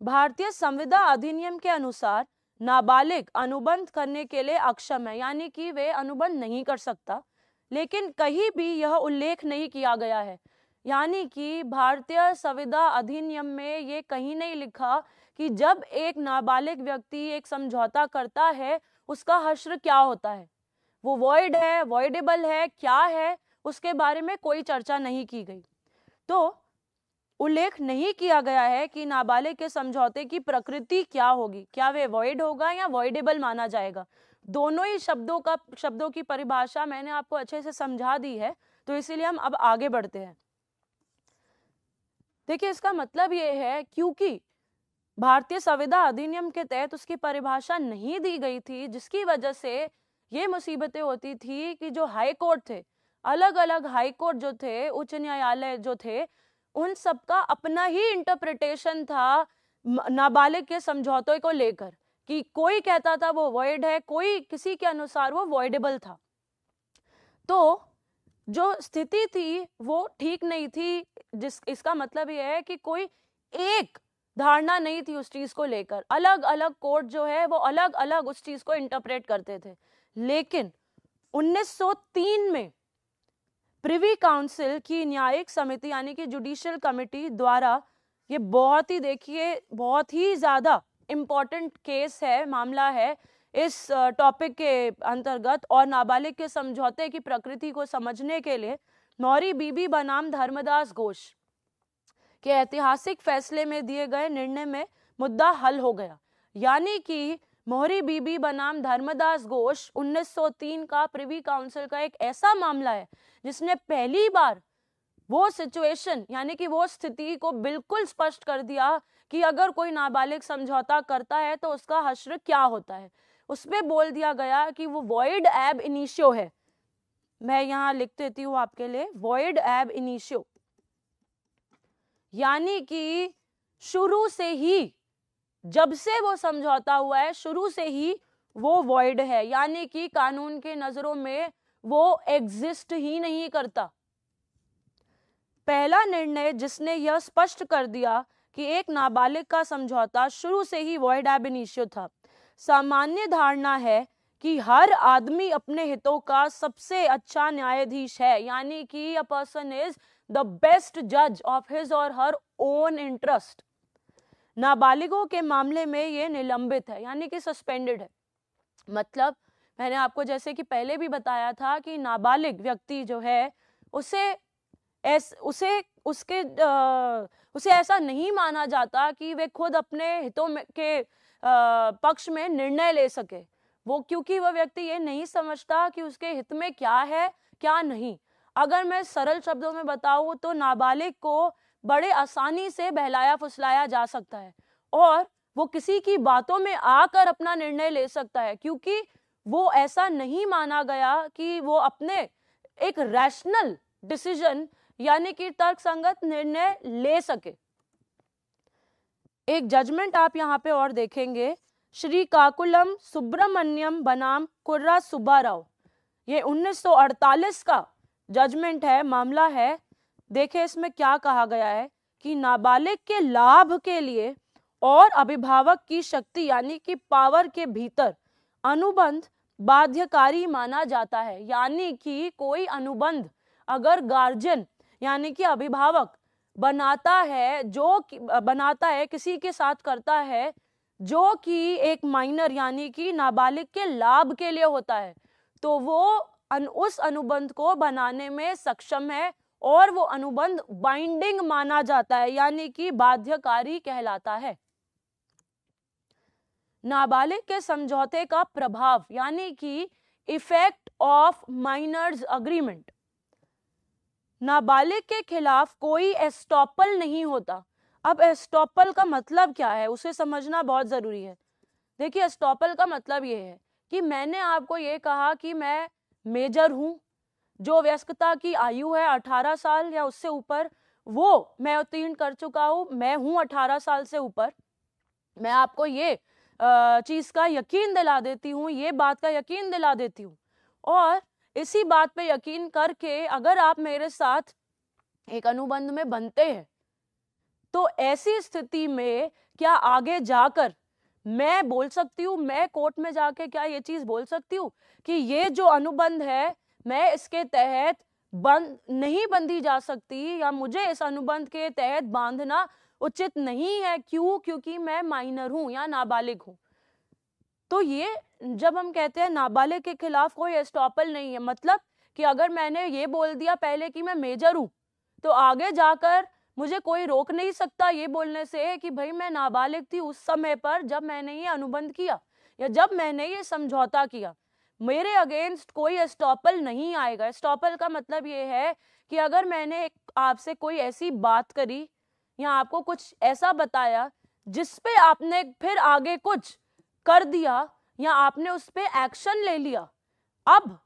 भारतीय संविदा अधिनियम के अनुसार नाबालिग अनुबंध करने के लिए अक्षम है यानी कि वे अनुबंध नहीं कर सकता लेकिन कहीं भी यह उल्लेख नहीं किया गया है यानी कि भारतीय संविदा अधिनियम में ये कहीं नहीं लिखा कि जब एक नाबालिग व्यक्ति एक समझौता करता है उसका हश्र क्या होता है वो वॉइड है वॉइडेबल है क्या है उसके बारे में कोई चर्चा नहीं की गई तो उल्लेख नहीं किया गया है कि नाबालिग के समझौते की प्रकृति क्या होगी क्या वे वॉइड होगा या वॉइडेबल माना जाएगा दोनों ही शब्दों का शब्दों की परिभाषा मैंने आपको अच्छे से समझा दी है तो इसीलिए हम अब आगे बढ़ते हैं देखिए इसका मतलब ये है क्योंकि भारतीय संविदा अधिनियम के तहत उसकी परिभाषा नहीं दी गई थी जिसकी वजह से ये मुसीबतें होती थी कि जो हाई कोर्ट थे अलग अलग हाई कोर्ट जो थे उच्च न्यायालय जो थे उन सबका अपना ही इंटरप्रिटेशन था नाबालिग के समझौते को लेकर कि कोई कहता था वो वॉइड है कोई किसी के अनुसार वो वॉइडेबल था तो जो स्थिति थी वो ठीक नहीं थी जिस इसका मतलब ये है कि कोई एक धारणा नहीं थी उस चीज़ को लेकर अलग अलग कोर्ट जो है वो अलग अलग उस चीज़ को इंटरप्रेट करते थे लेकिन 1903 में प्रिवी काउंसिल की न्यायिक समिति यानी कि जुडिशियल कमिटी द्वारा ये बहुत ही देखिए बहुत ही ज़्यादा इम्पॉर्टेंट केस है मामला है इस टॉपिक के अंतर्गत और नाबालिग के समझौते की प्रकृति को समझने के लिए नौरी बीबी बनाम धर्मदास घोष के ऐतिहासिक फैसले में दिए गए निर्णय में मुद्दा हल हो गया यानी कि मोहरी बीबी बनाम धर्मदास घोष 1903 का प्रिवी काउंसिल का एक ऐसा मामला है जिसने पहली बार वो सिचुएशन यानी कि वो स्थिति को बिल्कुल स्पष्ट कर दिया कि अगर कोई नाबालिग समझौता करता है तो उसका हश्र क्या होता है उसमें बोल दिया गया कि वो वॉइड एब इनिशियो है मैं यहाँ लिख देती हूँ आपके लिए वॉइड एब इनिशियो यानी कि शुरू से ही जब से वो समझौता हुआ है शुरू से ही वो वॉइड है यानी कि कानून के नजरों में वो एग्जिस्ट ही नहीं करता पहला निर्णय जिसने यह स्पष्ट कर दिया कि एक नाबालिग का समझौता शुरू से ही वॉइड एब इनिशियो था सामान्य धारणा है कि हर आदमी अपने हितों का सबसे अच्छा न्यायाधीश है यानी कि a person is the best जज ऑफ हिज और हर ओन इंटरेस्ट नाबालिगों के मामले में ये निलंबित है यानी कि सस्पेंडेड है मतलब मैंने आपको जैसे कि पहले भी बताया था कि नाबालिग व्यक्ति जो है उसे एस, उसे उसके आ, उसे ऐसा नहीं माना जाता कि वे खुद अपने हितों में के पक्ष में निर्णय ले सके वो क्योंकि वह व्यक्ति ये नहीं समझता कि उसके हित में क्या है क्या नहीं अगर मैं सरल शब्दों में बताऊँ तो नाबालिग को बड़े आसानी से बहलाया फुसलाया जा सकता है और वो किसी की बातों में आकर अपना निर्णय ले सकता है क्योंकि वो ऐसा नहीं माना गया कि वो अपने एक रैशनल डिसीजन यानी कि तर्कसंगत निर्णय ले सके एक जजमेंट आप यहाँ पे और देखेंगे श्री काकुलम सुब्रमण्यम बनाम कुर्रा सुब्बाराव ये 1948 का जजमेंट है मामला है देखे इसमें क्या कहा गया है कि नाबालिग के लाभ के लिए और अभिभावक की शक्ति यानी कि पावर के भीतर अनुबंध बाध्यकारी माना जाता है यानी कि कोई अनुबंध अगर गार्जियन यानी कि अभिभावक बनाता है जो बनाता है किसी के साथ करता है जो कि एक माइनर यानी कि नाबालिग के लाभ के लिए होता है तो वो अन, उस अनुबंध को बनाने में सक्षम है और वो अनुबंध बाइंडिंग माना जाता है यानी कि बाध्यकारी कहलाता है नाबालिग के समझौते का प्रभाव यानी कि इफेक्ट ऑफ माइनर्स अग्रीमेंट नाबालिग के खिलाफ कोई एस्टॉपल नहीं होता अब एस्टॉपल का मतलब क्या है उसे समझना बहुत ज़रूरी है देखिए एस्टॉपल का मतलब ये है कि मैंने आपको ये कहा कि मैं मेजर हूँ जो व्यस्कता की आयु है 18 साल या उससे ऊपर वो मैं उत्तीर्ण कर चुका हूँ मैं हूँ 18 साल से ऊपर मैं आपको ये चीज़ का यकीन दिला देती हूँ ये बात का यकीन दिला देती हूँ और इसी बात पे यकीन करके अगर आप मेरे साथ एक अनुबंध में बनते हैं तो ऐसी स्थिति में क्या आगे जाकर मैं बोल सकती हूँ मैं कोर्ट में जाके क्या ये चीज बोल सकती हूँ कि ये जो अनुबंध है मैं इसके तहत बंद नहीं बंधी जा सकती या मुझे इस अनुबंध के तहत बांधना उचित नहीं है क्यों क्योंकि मैं माइनर हूं या नाबालिग हूं तो ये जब हम कहते हैं नाबालिग के खिलाफ कोई एस्टॉपल नहीं है मतलब कि अगर मैंने ये बोल दिया पहले कि मैं मेजर हूँ तो आगे जाकर मुझे कोई रोक नहीं सकता ये बोलने से कि भाई मैं नाबालिग थी उस समय पर जब मैंने ये अनुबंध किया या जब मैंने ये समझौता किया मेरे अगेंस्ट कोई एस्टॉपल नहीं आएगा एस्टॉपल का मतलब ये है कि अगर मैंने आपसे कोई ऐसी बात करी या आपको कुछ ऐसा बताया जिस पे आपने फिर आगे कुछ कर दिया या आपने उस पर एक्शन ले लिया अब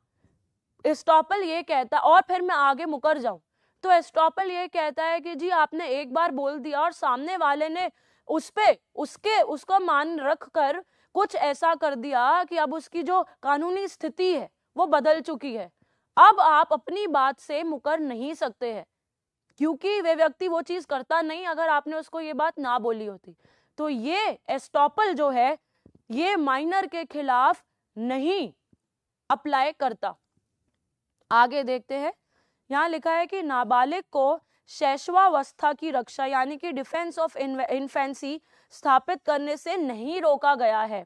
एस्टॉपल ये कहता और फिर मैं आगे मुकर जाऊं तो एस्टॉपल ये कहता है कि जी आपने एक बार बोल दिया और सामने वाले ने उस पर उसके उसको मान रख कर कुछ ऐसा कर दिया कि अब उसकी जो कानूनी स्थिति है वो बदल चुकी है अब आप अपनी बात से मुकर नहीं सकते हैं क्योंकि वे व्यक्ति वो चीज़ करता नहीं अगर आपने उसको ये बात ना बोली होती तो ये एस्टॉपल जो है ये माइनर के खिलाफ नहीं अप्लाई करता आगे देखते हैं यहाँ लिखा है कि नाबालिग को शैशवावस्था की रक्षा यानी कि डिफेंस ऑफ इन्फेंसी स्थापित करने से नहीं रोका गया है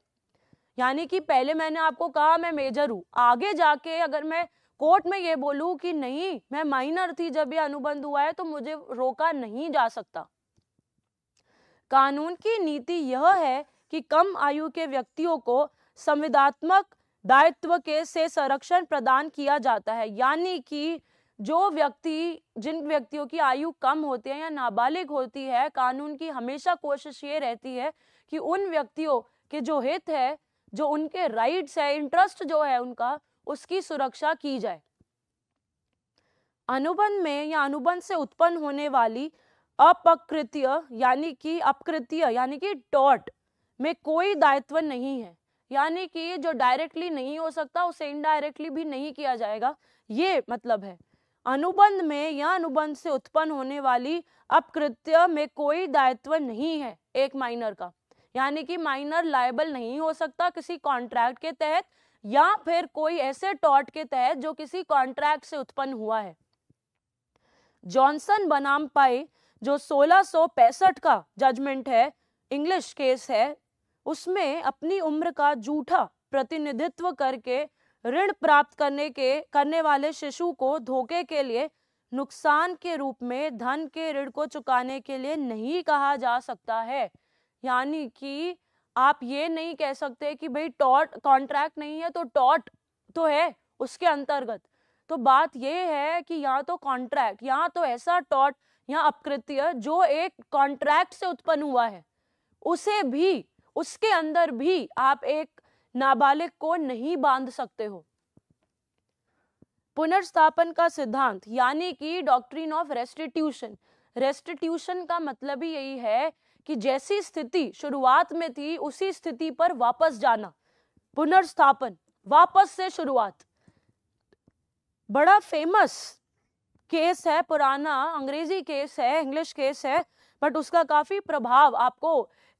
यानी कि पहले मैंने आपको कहा मैं मेजर हूँ आगे जाके अगर मैं कोर्ट में ये बोलूँ कि नहीं मैं माइनर थी जब ये अनुबंध हुआ है तो मुझे रोका नहीं जा सकता कानून की नीति यह है कि कम आयु के व्यक्तियों को संविदात्मक दायित्व के से संरक्षण प्रदान किया जाता है यानी कि जो व्यक्ति जिन व्यक्तियों की आयु कम होती है या नाबालिग होती है कानून की हमेशा कोशिश ये रहती है कि उन व्यक्तियों के जो हित है जो उनके राइट्स है इंटरेस्ट जो है उनका उसकी सुरक्षा की जाए अनुबंध में या अनुबंध से उत्पन्न होने वाली अपकृत्य यानी कि अपकृत्य यानी कि टॉट में कोई दायित्व नहीं है यानी कि जो डायरेक्टली नहीं हो सकता उसे इनडायरेक्टली भी नहीं किया जाएगा ये मतलब है अनुबंध में या अनुबंध से उत्पन्न होने वाली अपकृत्य में कोई दायित्व नहीं है एक माइनर का यानी कि माइनर लायबल नहीं हो सकता किसी कॉन्ट्रैक्ट के तहत या फिर कोई ऐसे टॉट के तहत जो किसी कॉन्ट्रैक्ट से उत्पन्न हुआ है जॉनसन बनाम पाई जो सोलह का जजमेंट है इंग्लिश केस है उसमें अपनी उम्र का जूठा प्रतिनिधित्व करके ऋण प्राप्त करने के करने वाले शिशु को धोखे के लिए नुकसान के रूप में धन के ऋण को चुकाने के लिए नहीं कहा जा सकता है यानी कि आप ये नहीं कह सकते कि भाई टॉट कॉन्ट्रैक्ट नहीं है तो टॉट तो है उसके अंतर्गत तो बात यह है कि यहाँ तो कॉन्ट्रैक्ट यहाँ तो ऐसा टॉट या अपकृत्य जो एक कॉन्ट्रैक्ट से उत्पन्न हुआ है उसे भी उसके अंदर भी आप एक नाबालिग को नहीं बांध सकते हो पुनर्स्थापन का सिद्धांत यानी कि डॉक्ट्रिन ऑफ रेस्टिट्यूशन रेस्टिट्यूशन का मतलब ही यही है कि जैसी स्थिति शुरुआत में थी उसी स्थिति पर वापस जाना पुनर्स्थापन वापस से शुरुआत बड़ा फेमस केस है पुराना अंग्रेजी केस है इंग्लिश केस है बट उसका काफी प्रभाव आपको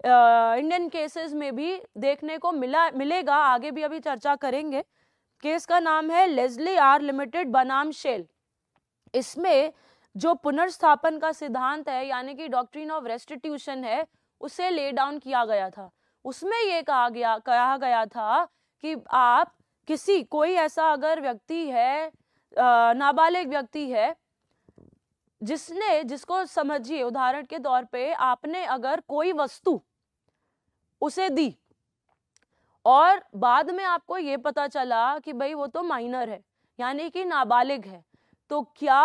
इंडियन केसेस में भी देखने को मिला मिलेगा आगे भी अभी चर्चा करेंगे केस का नाम है लेजली आर लिमिटेड बनाम शेल इसमें जो पुनर्स्थापन का सिद्धांत है यानी कि डॉक्ट्रिन ऑफ रेस्टिट्यूशन है उसे ले डाउन किया गया था उसमें ये कहा गया कहा गया था कि आप किसी कोई ऐसा अगर व्यक्ति है नाबालिग व्यक्ति है जिसने जिसको समझिए उदाहरण के तौर पे आपने अगर कोई वस्तु उसे दी और बाद में आपको ये पता चला कि भाई वो तो माइनर है यानी कि नाबालिग है तो क्या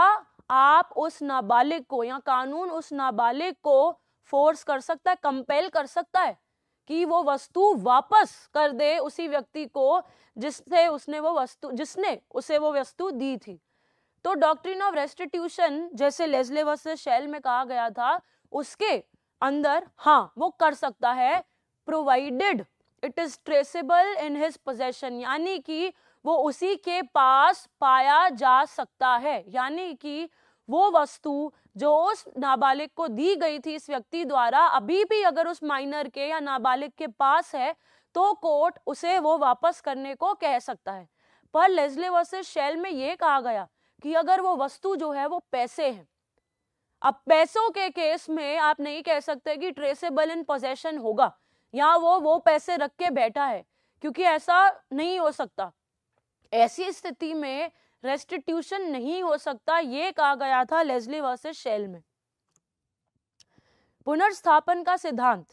आप उस नाबालिग को या कानून उस नाबालिग को फोर्स कर सकता है कंपेल कर सकता है कि वो वस्तु वापस कर दे उसी व्यक्ति को जिससे उसने वो वस्तु जिसने उसे वो वस्तु दी थी तो डॉक्ट्रिन ऑफ रेस्टिट्यूशन जैसे लेजले वर्सेस में कहा गया था उसके अंदर हाँ वो कर सकता है provided it is traceable in his possession यानी कि वो उसी के पास पाया जा सकता है यानी कि वो वस्तु जो उस नाबालिग को दी गई थी इस व्यक्ति द्वारा अभी भी अगर उस माइनर के या नाबालिग के पास है तो कोर्ट उसे वो वापस करने को कह सकता है पर लेजले वर्सेस शेल में ये कहा गया कि अगर वो वस्तु जो है वो पैसे हैं अब पैसों के केस में आप नहीं कह सकते कि ट्रेसेबल इन पोजेशन होगा या वो वो पैसे रख के बैठा है क्योंकि ऐसा नहीं हो सकता ऐसी स्थिति में रेस्टिट्यूशन नहीं हो सकता ये कहा गया था लेजली वर्सेस शेल में पुनर्स्थापन का सिद्धांत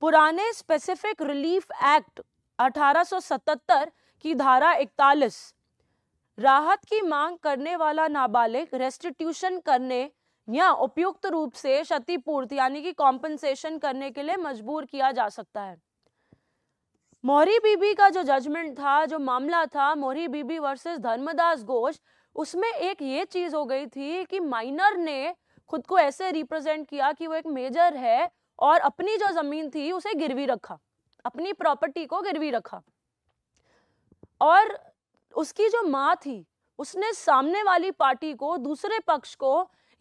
पुराने स्पेसिफिक रिलीफ एक्ट 1877 की धारा 41 राहत की मांग करने वाला नाबालिग रेस्टिट्यूशन करने या उपयुक्त रूप से क्षतिपूर्ति यानी कि कॉम्पनसेशन करने के लिए मजबूर किया जा सकता है मोहरी बीबी का जो जजमेंट था जो मामला था मोहरी बीबी वर्सेस धर्मदास घोष उसमें एक ये चीज हो गई थी कि माइनर ने खुद को ऐसे रिप्रेजेंट किया कि वो एक मेजर है और अपनी जो जमीन थी उसे गिरवी रखा अपनी प्रॉपर्टी को गिरवी रखा और उसकी जो माँ थी उसने सामने वाली पार्टी को दूसरे पक्ष को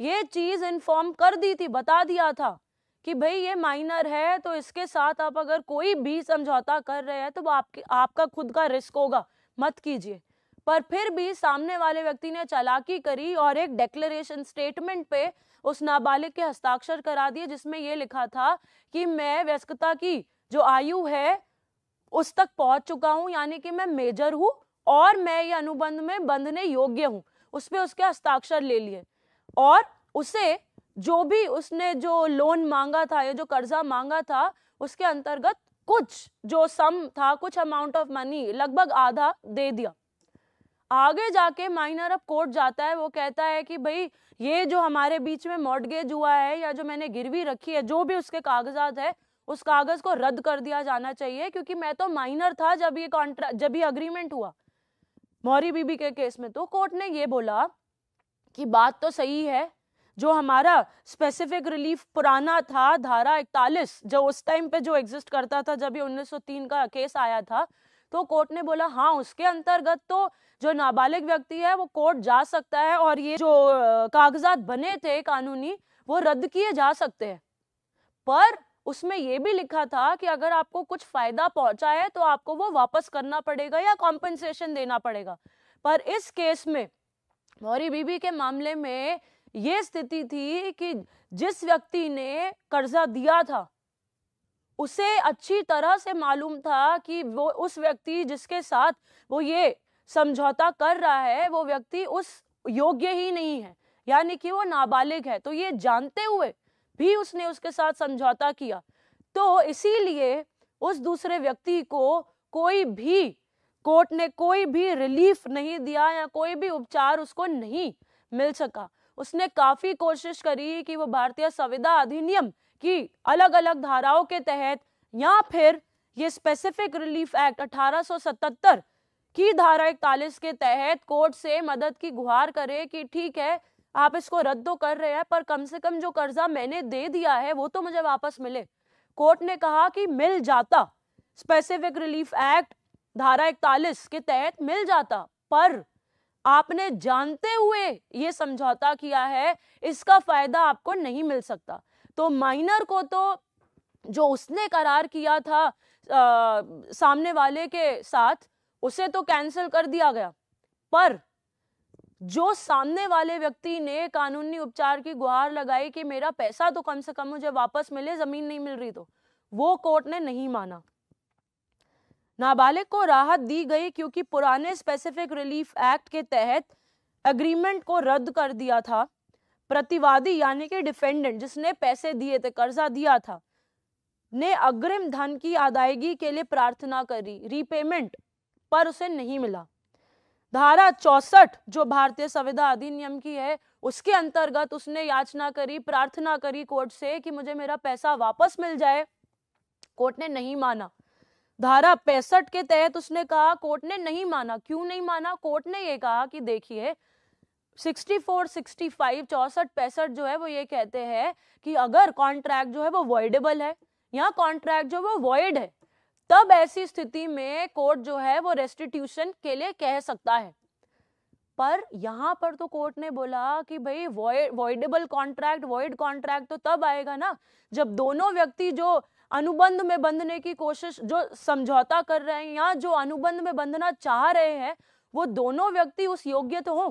ये चीज़ इन्फॉर्म कर दी थी बता दिया था कि भाई ये माइनर है तो इसके साथ आप अगर कोई भी समझौता कर रहे हैं तो आपकी आपका खुद का रिस्क होगा मत कीजिए पर फिर भी सामने वाले व्यक्ति ने चालाकी करी और एक डेक्लेरेशन स्टेटमेंट पे उस नाबालिग के हस्ताक्षर करा दिए जिसमें ये लिखा था कि मैं व्यस्कता की जो आयु है उस तक पहुंच चुका हूं यानी कि मैं मेजर हूं और मैं ये अनुबंध में बंधने योग्य हूं उस पर उसके हस्ताक्षर ले लिए और उसे जो भी उसने जो लोन मांगा था या जो कर्जा मांगा था उसके अंतर्गत कुछ जो सम था कुछ अमाउंट ऑफ मनी लगभग आधा दे दिया आगे जाके माइनर अब कोर्ट जाता है वो कहता है कि भाई ये जो हमारे बीच में मॉडगेज हुआ है या जो मैंने गिरवी रखी है जो भी उसके कागजात है उस कागज को रद्द कर दिया जाना चाहिए क्योंकि मैं तो माइनर था जब ये कॉन्ट्रैक्ट जब ये अग्रीमेंट हुआ मौरी बीबी के केस में तो कोर्ट ने ये बोला कि बात तो सही है जो हमारा स्पेसिफिक रिलीफ पुराना था धारा इकतालीस जो उस टाइम पे जो एग्जिस्ट करता था जब ये 1903 का केस आया था तो कोर्ट ने बोला हाँ उसके अंतर्गत तो जो नाबालिग व्यक्ति है वो कोर्ट जा सकता है और ये जो कागजात बने थे कानूनी वो रद्द किए जा सकते हैं पर उसमें ये भी लिखा था कि अगर आपको कुछ फायदा पहुंचा है तो आपको वो वापस करना पड़ेगा या कॉम्पनसेशन देना पड़ेगा पर इस केस में मौरी बीबी के मामले में ये स्थिति थी कि जिस व्यक्ति ने कर्जा दिया था उसे अच्छी तरह से मालूम था कि वो उस व्यक्ति जिसके साथ वो ये समझौता कर रहा है वो व्यक्ति उस योग्य ही नहीं है यानी कि वो नाबालिग है तो ये जानते हुए भी उसने उसके साथ समझौता किया तो इसीलिए उस दूसरे व्यक्ति को कोई भी कोर्ट ने कोई भी रिलीफ नहीं दिया या कोई भी उपचार उसको नहीं मिल सका उसने काफ़ी कोशिश करी कि वो भारतीय संविदा अधिनियम की अलग अलग धाराओं के तहत या फिर ये स्पेसिफिक रिलीफ एक्ट 1877 की धारा इकतालीस के तहत कोर्ट से मदद की गुहार करे कि ठीक है आप इसको रद्द तो कर रहे हैं पर कम से कम जो कर्जा मैंने दे दिया है वो तो मुझे वापस मिले कोर्ट ने कहा कि मिल जाता स्पेसिफिक रिलीफ एक्ट धारा इकतालीस के तहत मिल जाता पर आपने जानते हुए ये समझौता किया है इसका फायदा आपको नहीं मिल सकता तो माइनर को तो जो उसने करार किया था आ, सामने वाले के साथ उसे तो कैंसिल कर दिया गया पर जो सामने वाले व्यक्ति ने कानूनी उपचार की गुहार लगाई कि मेरा पैसा तो कम से कम मुझे वापस मिले जमीन नहीं मिल रही तो वो कोर्ट ने नहीं माना नाबालिग को राहत दी गई क्योंकि पुराने स्पेसिफिक रिलीफ एक्ट के तहत अग्रीमेंट को रद्द कर दिया था प्रतिवादी यानी कि डिफेंडेंट जिसने पैसे दिए थे कर्जा दिया था ने अग्रिम धन की अदायगी के लिए प्रार्थना करी रीपेमेंट पर उसे नहीं मिला धारा चौसठ जो भारतीय संविधा अधिनियम की है उसके अंतर्गत उसने याचना करी प्रार्थना करी कोर्ट से कि मुझे मेरा पैसा वापस मिल जाए कोर्ट ने नहीं माना धारा पैंसठ के तहत उसने कहा कोर्ट ने नहीं माना क्यों नहीं माना कोर्ट ने ये कहा कि देखिए 64, 65, चौसठ पैंसठ जो है वो ये कहते हैं कि अगर कॉन्ट्रैक्ट जो है वो वॉइडेबल है या कॉन्ट्रैक्ट जो वो वॉइड है तब ऐसी स्थिति में कोर्ट जो है वो रेस्टिट्यूशन के लिए कह सकता है पर यहाँ पर तो कोर्ट ने बोला कि भाई वॉइडेबल कॉन्ट्रैक्ट वॉइड कॉन्ट्रैक्ट तो तब आएगा ना जब दोनों व्यक्ति जो अनुबंध में बंधने की कोशिश जो समझौता कर रहे हैं या जो अनुबंध में बंधना चाह रहे हैं वो दोनों व्यक्ति उस योग्य तो हो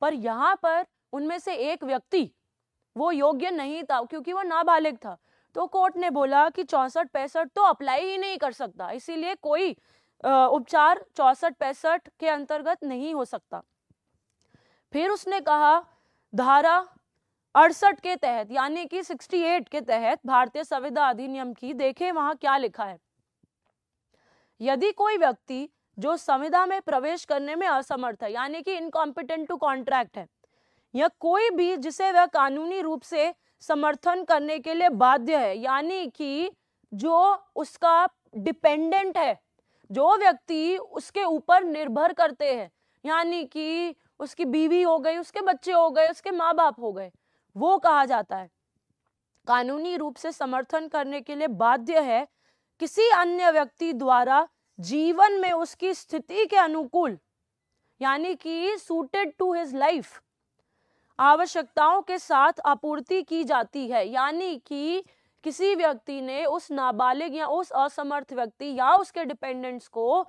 पर यहाँ पर उनमें से एक व्यक्ति वो योग्य नहीं था क्योंकि वो नाबालिग था तो कोर्ट ने बोला कि चौंसठ पैंसठ तो अप्लाई ही नहीं कर सकता इसीलिए कोई उपचार चौंसठ पैंसठ के अंतर्गत नहीं हो सकता फिर उसने कहा धारा अड़सठ के तहत यानी कि 68 के तहत भारतीय संविधान अधिनियम की देखें वहां क्या लिखा है यदि कोई व्यक्ति जो संविधा में प्रवेश करने में असमर्थ है यानी कि इनकॉम्पिटेंट टू कॉन्ट्रैक्ट है या कोई भी जिसे वह कानूनी रूप से समर्थन करने के लिए बाध्य है यानी कि जो उसका डिपेंडेंट है जो व्यक्ति उसके ऊपर निर्भर करते हैं यानी कि उसकी बीवी हो गई उसके बच्चे हो गए उसके माँ बाप हो गए वो कहा जाता है कानूनी रूप से समर्थन करने के लिए बाध्य है किसी अन्य व्यक्ति द्वारा जीवन में उसकी स्थिति के अनुकूल यानी कि सूटेड टू हिज लाइफ आवश्यकताओं के साथ आपूर्ति की जाती है यानी कि किसी व्यक्ति ने उस नाबालिग या उस असमर्थ व्यक्ति या उसके डिपेंडेंट्स को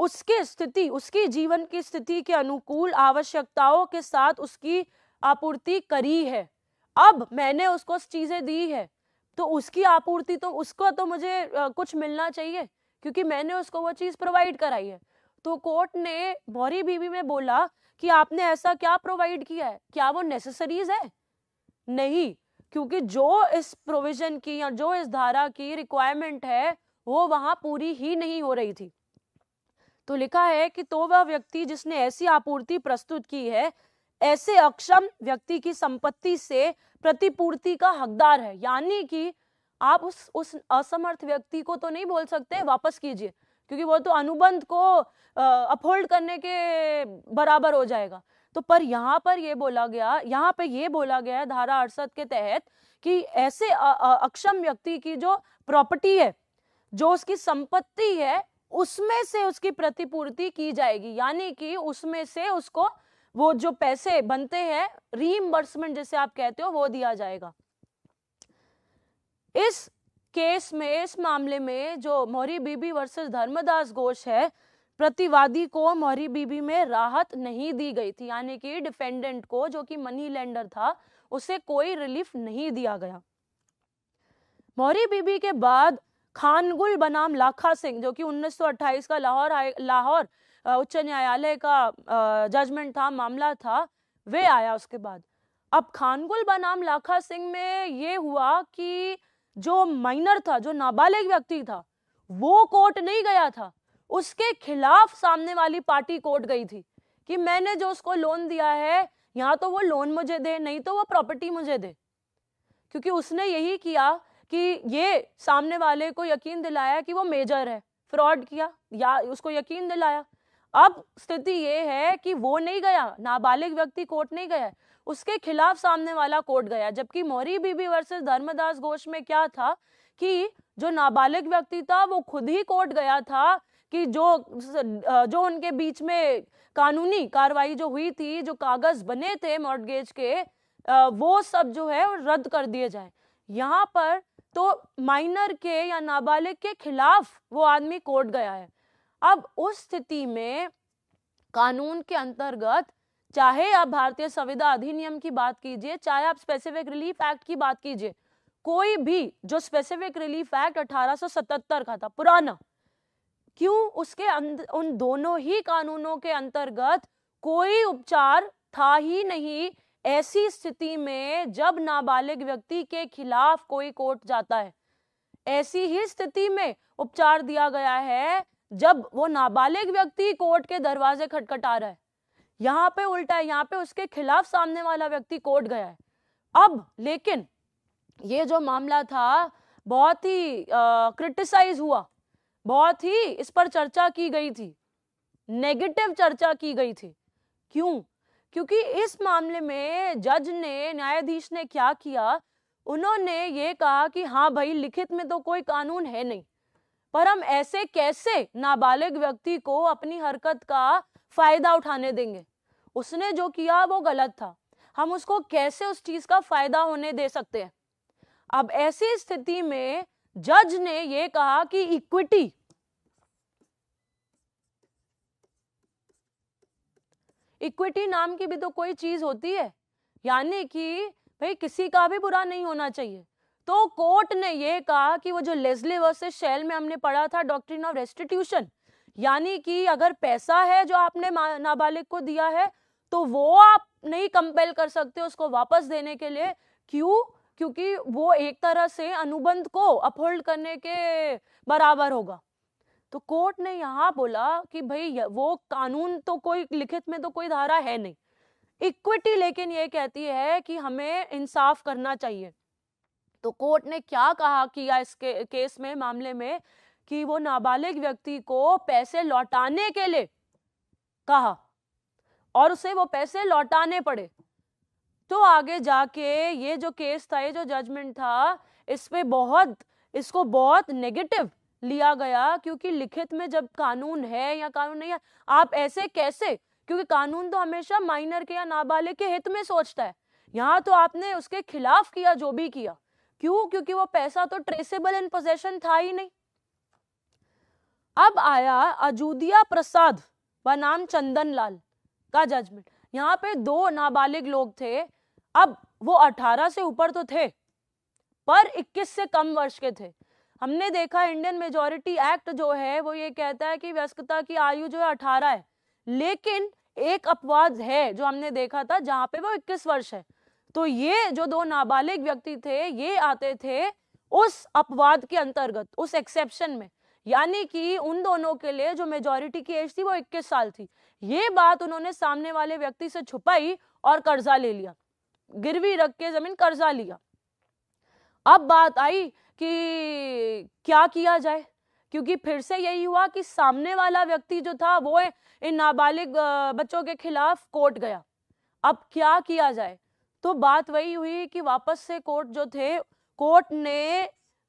उसके स्थिति उसकी जीवन की स्थिति के अनुकूल आवश्यकताओं के साथ उसकी आपूर्ति करी है अब मैंने उसको चीज़ें दी है तो उसकी आपूर्ति तो उसको तो मुझे कुछ मिलना चाहिए क्योंकि मैंने उसको वो चीज़ प्रोवाइड कराई है तो कोर्ट ने मौरी बीवी में बोला कि आपने ऐसा क्या प्रोवाइड किया है क्या वो नेसेसरीज है नहीं क्योंकि जो इस प्रोविजन की या जो इस धारा की रिक्वायरमेंट है वो वहां पूरी ही नहीं हो रही थी तो लिखा है कि तो वह व्यक्ति जिसने ऐसी आपूर्ति प्रस्तुत की है ऐसे अक्षम व्यक्ति की संपत्ति से प्रतिपूर्ति का हकदार है यानी कि आप उस उस असमर्थ व्यक्ति को तो नहीं बोल सकते वापस कीजिए क्योंकि वो तो अनुबंध को अपहोल्ड करने के बराबर हो जाएगा तो पर यहाँ पर ये बोला गया यहाँ पे ये बोला गया है धारा अड़सठ के तहत कि ऐसे अक्षम व्यक्ति की जो प्रॉपर्टी है जो उसकी संपत्ति है उसमें से उसकी प्रतिपूर्ति की जाएगी यानी कि उसमें से उसको वो जो पैसे बनते हैं रीइम्बर्समेंट जैसे आप कहते हो वो दिया जाएगा इस केस में इस मामले में जो मोहरी बीबी वर्सेस धर्मदास घोष है प्रतिवादी को मोहरी बीबी में राहत नहीं दी गई थी यानी कि डिफेंडेंट को जो कि मनी लेंडर था उसे कोई रिलीफ नहीं दिया गया मोहरी बीबी के बाद खानगुल बनाम लाखा सिंह जो कि 1928 का लाहौर लाहौर उच्च न्यायालय का जजमेंट था मामला था वे आया उसके बाद अब खानगुल बनाम लाखा सिंह में ये हुआ कि जो माइनर था जो नाबालिग व्यक्ति था वो कोर्ट नहीं गया था उसके खिलाफ सामने वाली पार्टी कोर्ट गई थी कि मैंने जो उसको लोन दिया है या तो वो लोन मुझे दे नहीं तो वो प्रॉपर्टी मुझे दे क्योंकि उसने यही किया कि ये सामने वाले को यकीन दिलाया कि वो मेजर है फ्रॉड किया या उसको यकीन दिलाया अब स्थिति ये है कि वो नहीं गया नाबालिग व्यक्ति कोर्ट नहीं गया उसके खिलाफ सामने वाला कोर्ट गया जबकि मौरी बीबी वर्सेस धर्मदास घोष में क्या था कि जो नाबालिग व्यक्ति था वो खुद ही कोर्ट गया था कि जो जो उनके बीच में कानूनी कार्रवाई जो हुई थी जो कागज बने थे मॉडगेज के वो सब जो है रद्द कर दिए जाए यहाँ पर तो माइनर के या नाबालिग के खिलाफ वो आदमी कोर्ट गया है अब उस स्थिति में कानून के अंतर्गत चाहे आप भारतीय संविदा अधिनियम की बात कीजिए चाहे आप स्पेसिफिक रिलीफ एक्ट की बात कीजिए कोई भी जो स्पेसिफिक रिलीफ एक्ट 1877 का था पुराना क्यों उसके उन दोनों ही कानूनों के अंतर्गत कोई उपचार था ही नहीं ऐसी स्थिति में जब नाबालिग व्यक्ति के खिलाफ कोई कोर्ट जाता है ऐसी ही स्थिति में उपचार दिया गया है जब वो नाबालिग व्यक्ति कोर्ट के दरवाजे खटखटा रहा है यहाँ पे उल्टा है यहाँ पे उसके खिलाफ सामने वाला व्यक्ति कोर्ट गया है अब लेकिन ये जो मामला था बहुत ही क्रिटिसाइज हुआ बहुत ही इस पर चर्चा की गई थी नेगेटिव चर्चा की गई थी क्यों क्योंकि इस मामले में जज ने न्यायाधीश ने क्या किया उन्होंने ये कहा कि हाँ भाई लिखित में तो कोई कानून है नहीं पर हम ऐसे कैसे नाबालिग व्यक्ति को अपनी हरकत का फायदा उठाने देंगे उसने जो किया वो गलत था हम उसको कैसे उस चीज का फायदा होने दे सकते हैं अब ऐसी स्थिति में जज ने यह कहा कि इक्विटी इक्विटी नाम की भी तो कोई चीज होती है यानी कि भाई किसी का भी बुरा नहीं होना चाहिए तो कोर्ट ने यह कहा कि वो जो लेस्ली वर्सेस शेल में हमने पढ़ा था डॉक्ट्रिन ऑफ रेस्टिट्यूशन यानी कि अगर पैसा है जो आपने नाबालिग को दिया है तो वो आप नहीं कंपेल कर सकते उसको वापस देने के लिए क्यों क्योंकि वो एक तरह से अनुबंध को अपहोल्ड करने के बराबर होगा तो कोर्ट ने यहां बोला कि भाई वो कानून तो कोई लिखित में तो कोई धारा है नहीं इक्विटी लेकिन ये कहती है कि हमें इंसाफ करना चाहिए तो कोर्ट ने क्या कहा किया इस के, केस में मामले में कि वो नाबालिग व्यक्ति को पैसे लौटाने के लिए कहा और उसे वो पैसे लौटाने पड़े तो आगे जाके ये जो केस था ये जो जजमेंट था इस पे बहुत इसको बहुत नेगेटिव लिया गया क्योंकि लिखित में जब कानून है या कानून नहीं है आप ऐसे कैसे क्योंकि कानून तो हमेशा माइनर के या नाबालिग के हित में सोचता है यहाँ तो आपने उसके खिलाफ किया जो भी किया क्यों क्योंकि वो पैसा तो ट्रेसेबल इन पोजेशन था ही नहीं अब आया अजूदिया प्रसाद बनाम चंदन लाल का जजमेंट यहाँ पे दो नाबालिग लोग थे अब वो 18 से ऊपर तो थे पर 21 से कम वर्ष के थे हमने देखा इंडियन मेजोरिटी एक्ट जो है वो ये कहता है कि व्यस्कता की आयु जो है 18 है लेकिन एक अपवाद है जो हमने देखा था जहाँ पे वो 21 वर्ष है तो ये जो दो नाबालिग व्यक्ति थे ये आते थे उस अपवाद के अंतर्गत उस एक्सेप्शन में यानी कि उन दोनों के लिए जो मेजोरिटी की एज थी वो 21 साल थी ये बात उन्होंने सामने वाले व्यक्ति से छुपाई और कर्जा ले लिया गिरवी रख के जमीन कर्जा लिया अब बात आई कि क्या किया जाए क्योंकि फिर से यही हुआ कि सामने वाला व्यक्ति जो था वो इन नाबालिग बच्चों के खिलाफ कोर्ट गया अब क्या किया जाए तो बात वही हुई कि वापस से कोर्ट जो थे कोर्ट ने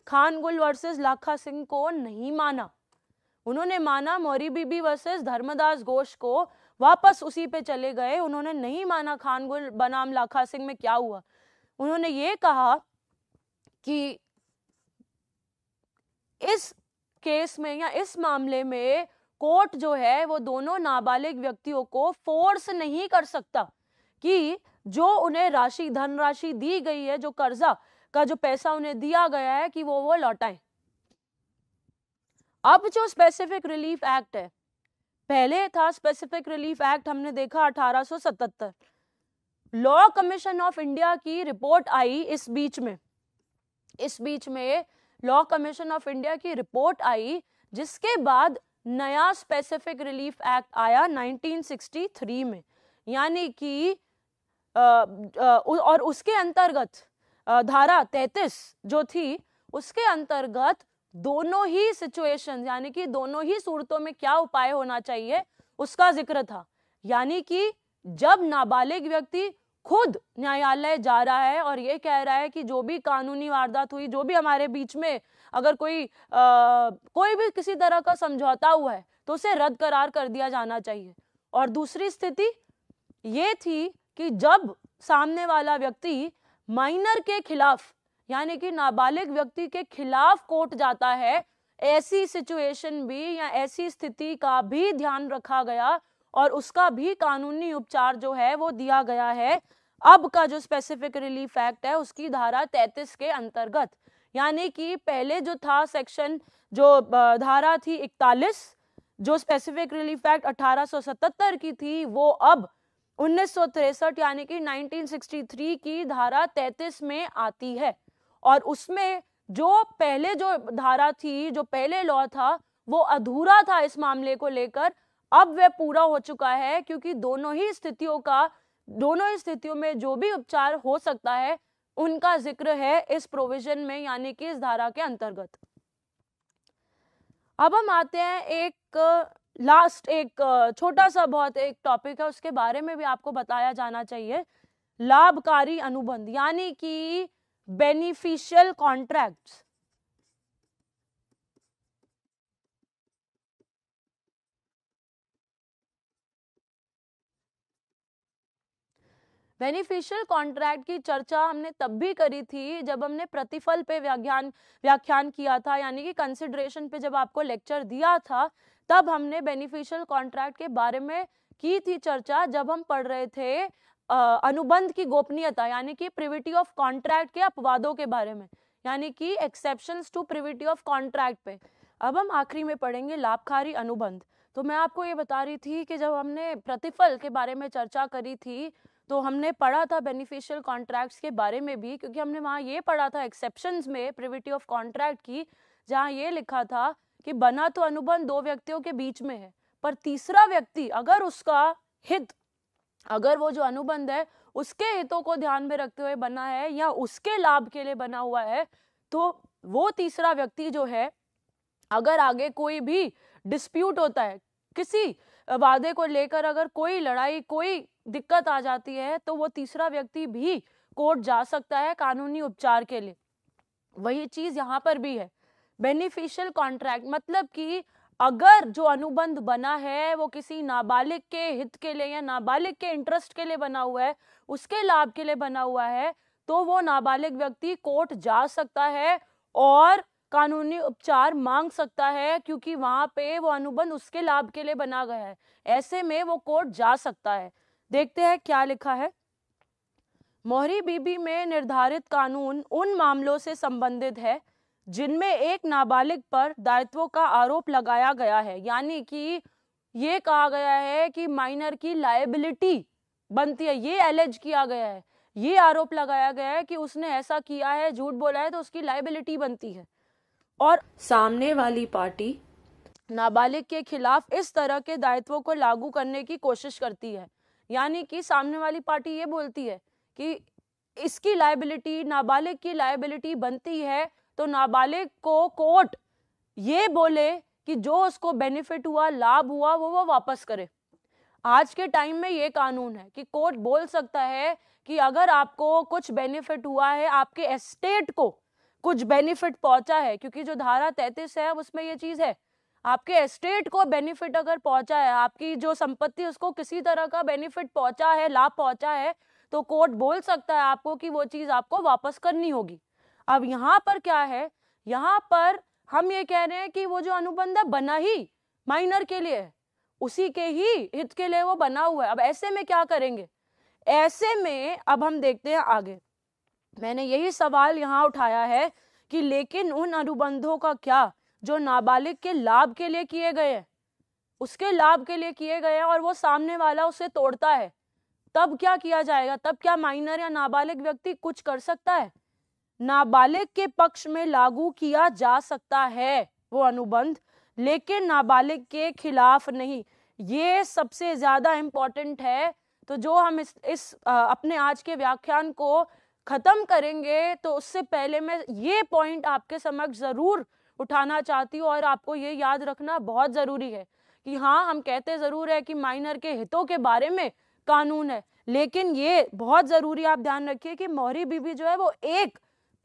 खान गुल वर्सेस लाखा सिंह को नहीं माना उन्होंने माना मौरी बीबी वर्सेस धर्मदास घोष को वापस उसी पे चले गए उन्होंने नहीं माना खानगुल बनाम लाखा सिंह में क्या हुआ उन्होंने ये कहा कि इस केस में या इस मामले में कोर्ट जो है वो दोनों नाबालिग व्यक्तियों को फोर्स नहीं कर सकता कि जो उन्हें राशि धनराशि दी गई है जो कर्जा का जो पैसा उन्हें दिया गया है कि वो वो लौटाए अब जो स्पेसिफिक रिलीफ एक्ट है पहले था स्पेसिफिक रिलीफ एक्ट हमने देखा 1877 लॉ कमीशन ऑफ इंडिया की रिपोर्ट आई इस बीच में इस बीच में लॉ कमीशन ऑफ इंडिया की रिपोर्ट आई जिसके बाद नया स्पेसिफिक रिलीफ एक्ट आया 1963 में यानी कि और उसके अंतर्गत धारा तैतीस जो थी उसके अंतर्गत दोनों ही सिचुएशन यानी कि दोनों ही सूरतों में क्या उपाय होना चाहिए उसका जिक्र था यानी कि जब नाबालिग व्यक्ति खुद न्यायालय जा रहा है और ये कह रहा है कि जो भी कानूनी वारदात हुई जो भी हमारे बीच में अगर कोई आ, कोई भी किसी तरह का समझौता हुआ है तो उसे रद्द करार कर दिया जाना चाहिए और दूसरी स्थिति ये थी कि जब सामने वाला व्यक्ति माइनर के खिलाफ यानी कि नाबालिग व्यक्ति के खिलाफ कोर्ट जाता है ऐसी सिचुएशन भी या ऐसी स्थिति का भी ध्यान रखा गया और उसका भी कानूनी उपचार जो है वो दिया गया है अब का जो स्पेसिफिक रिलीफ एक्ट है उसकी धारा 33 के अंतर्गत यानी कि पहले जो था सेक्शन जो धारा थी 41 जो स्पेसिफिक रिलीफ एक्ट 1877 की थी वो अब उन्नीस यानी कि 1963 की धारा 33 में आती है और उसमें जो पहले जो धारा थी जो पहले लॉ था वो अधूरा था इस मामले को लेकर अब वह पूरा हो चुका है क्योंकि दोनों ही स्थितियों का दोनों ही स्थितियों में जो भी उपचार हो सकता है उनका जिक्र है इस प्रोविजन में यानी कि इस धारा के अंतर्गत अब हम आते हैं एक लास्ट एक छोटा सा बहुत एक टॉपिक है उसके बारे में भी आपको बताया जाना चाहिए लाभकारी अनुबंध यानी कि बेनिफिशियल कॉन्ट्रैक्ट्स बेनिफिशियल कॉन्ट्रैक्ट की चर्चा हमने तब भी करी थी जब हमने प्रतिफल पे व्याख्यान व्याख्यान किया था यानी कि कंसिडरेशन पे जब आपको लेक्चर दिया था तब हमने बेनिफिशियल कॉन्ट्रैक्ट के बारे में की थी चर्चा जब हम पढ़ रहे थे अनुबंध की गोपनीयता यानी कि प्रिविटी ऑफ कॉन्ट्रैक्ट के अपवादों के बारे में यानी कि exception to privity of contract पे अब हम आखिरी में पढ़ेंगे लाभकारी अनुबंध तो मैं आपको ये बता रही थी कि जब हमने प्रतिफल के बारे में चर्चा करी थी तो हमने पढ़ा था बेनिफिशियल कॉन्ट्रैक्ट्स के बारे में भी क्योंकि हमने वहाँ ये पढ़ा था एक्सेप्शन में प्रिविटी ऑफ कॉन्ट्रैक्ट की जहाँ ये लिखा था कि बना तो अनुबंध दो व्यक्तियों के बीच में है पर तीसरा व्यक्ति अगर उसका हित अगर वो जो अनुबंध है उसके हितों को ध्यान में रखते हुए बना है या उसके लाभ के लिए बना हुआ है तो वो तीसरा व्यक्ति जो है अगर आगे कोई भी डिस्प्यूट होता है किसी वादे को लेकर अगर कोई लड़ाई कोई दिक्कत आ जाती है तो वो तीसरा व्यक्ति भी कोर्ट जा सकता है कानूनी उपचार के लिए वही चीज यहाँ पर भी है बेनिफिशियल कॉन्ट्रैक्ट मतलब कि अगर जो अनुबंध बना है वो किसी नाबालिग के हित के लिए या नाबालिग के इंटरेस्ट के लिए बना हुआ है उसके लाभ के लिए बना हुआ है तो वो नाबालिग व्यक्ति कोर्ट जा सकता है और कानूनी उपचार मांग सकता है क्योंकि वहां पे वो अनुबंध उसके लाभ के लिए बना गया है ऐसे में वो कोर्ट जा सकता है देखते हैं क्या लिखा है मोहरी बीबी में निर्धारित कानून उन मामलों से संबंधित है जिनमें एक नाबालिग पर दायित्वों का आरोप लगाया गया है यानी कि ये कहा गया है कि माइनर की लाइबिलिटी बनती है ये एलेज किया गया है ये आरोप लगाया गया है कि उसने ऐसा किया है झूठ बोला है तो उसकी लाइबिलिटी बनती है और सामने वाली पार्टी नाबालिग के खिलाफ इस तरह के दायित्वों को लागू करने की कोशिश करती है यानी कि सामने वाली पार्टी ये बोलती है कि इसकी लाइबिलिटी नाबालिग की लाइबिलिटी बनती है तो नाबालिग को कोर्ट ये बोले कि जो उसको बेनिफिट हुआ लाभ हुआ वो वो वापस करे आज के टाइम में ये कानून है कि कोर्ट बोल सकता है कि अगर आपको कुछ बेनिफिट हुआ है आपके एस्टेट को कुछ बेनिफिट पहुंचा है क्योंकि जो धारा तैतीस है उसमें ये चीज़ है आपके एस्टेट को बेनिफिट अगर पहुंचा है आपकी जो संपत्ति उसको किसी तरह का बेनिफिट पहुंचा है लाभ पहुंचा है तो कोर्ट बोल सकता है आपको कि वो चीज़ आपको वापस करनी होगी अब यहाँ पर क्या है यहाँ पर हम ये कह रहे हैं कि वो जो अनुबंध बना ही माइनर के लिए उसी के ही हित के लिए वो बना हुआ है अब ऐसे में क्या करेंगे ऐसे में अब हम देखते हैं आगे मैंने यही सवाल यहाँ उठाया है कि लेकिन उन अनुबंधों का क्या जो नाबालिग के लाभ के लिए किए गए हैं उसके लाभ के लिए किए गए हैं और वो सामने वाला उसे तोड़ता है तब क्या किया जाएगा तब क्या माइनर या नाबालिग व्यक्ति कुछ कर सकता है नाबालिग के पक्ष में लागू किया जा सकता है वो अनुबंध लेकिन नाबालिग के खिलाफ नहीं ये सबसे ज़्यादा इम्पॉर्टेंट है तो जो हम इस इस अपने आज के व्याख्यान को ख़त्म करेंगे तो उससे पहले मैं ये पॉइंट आपके समक्ष ज़रूर उठाना चाहती हूँ और आपको ये याद रखना बहुत ज़रूरी है कि हाँ हम कहते ज़रूर है कि माइनर के हितों के बारे में कानून है लेकिन ये बहुत ज़रूरी आप ध्यान रखिए कि मोहरी बीबी जो है वो एक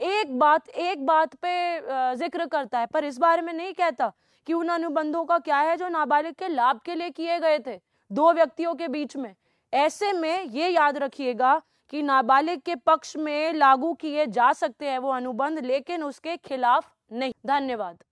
एक बात एक बात पे जिक्र करता है पर इस बारे में नहीं कहता कि उन अनुबंधों का क्या है जो नाबालिग के लाभ के लिए किए गए थे दो व्यक्तियों के बीच में ऐसे में ये याद रखिएगा कि नाबालिग के पक्ष में लागू किए जा सकते हैं वो अनुबंध लेकिन उसके खिलाफ नहीं धन्यवाद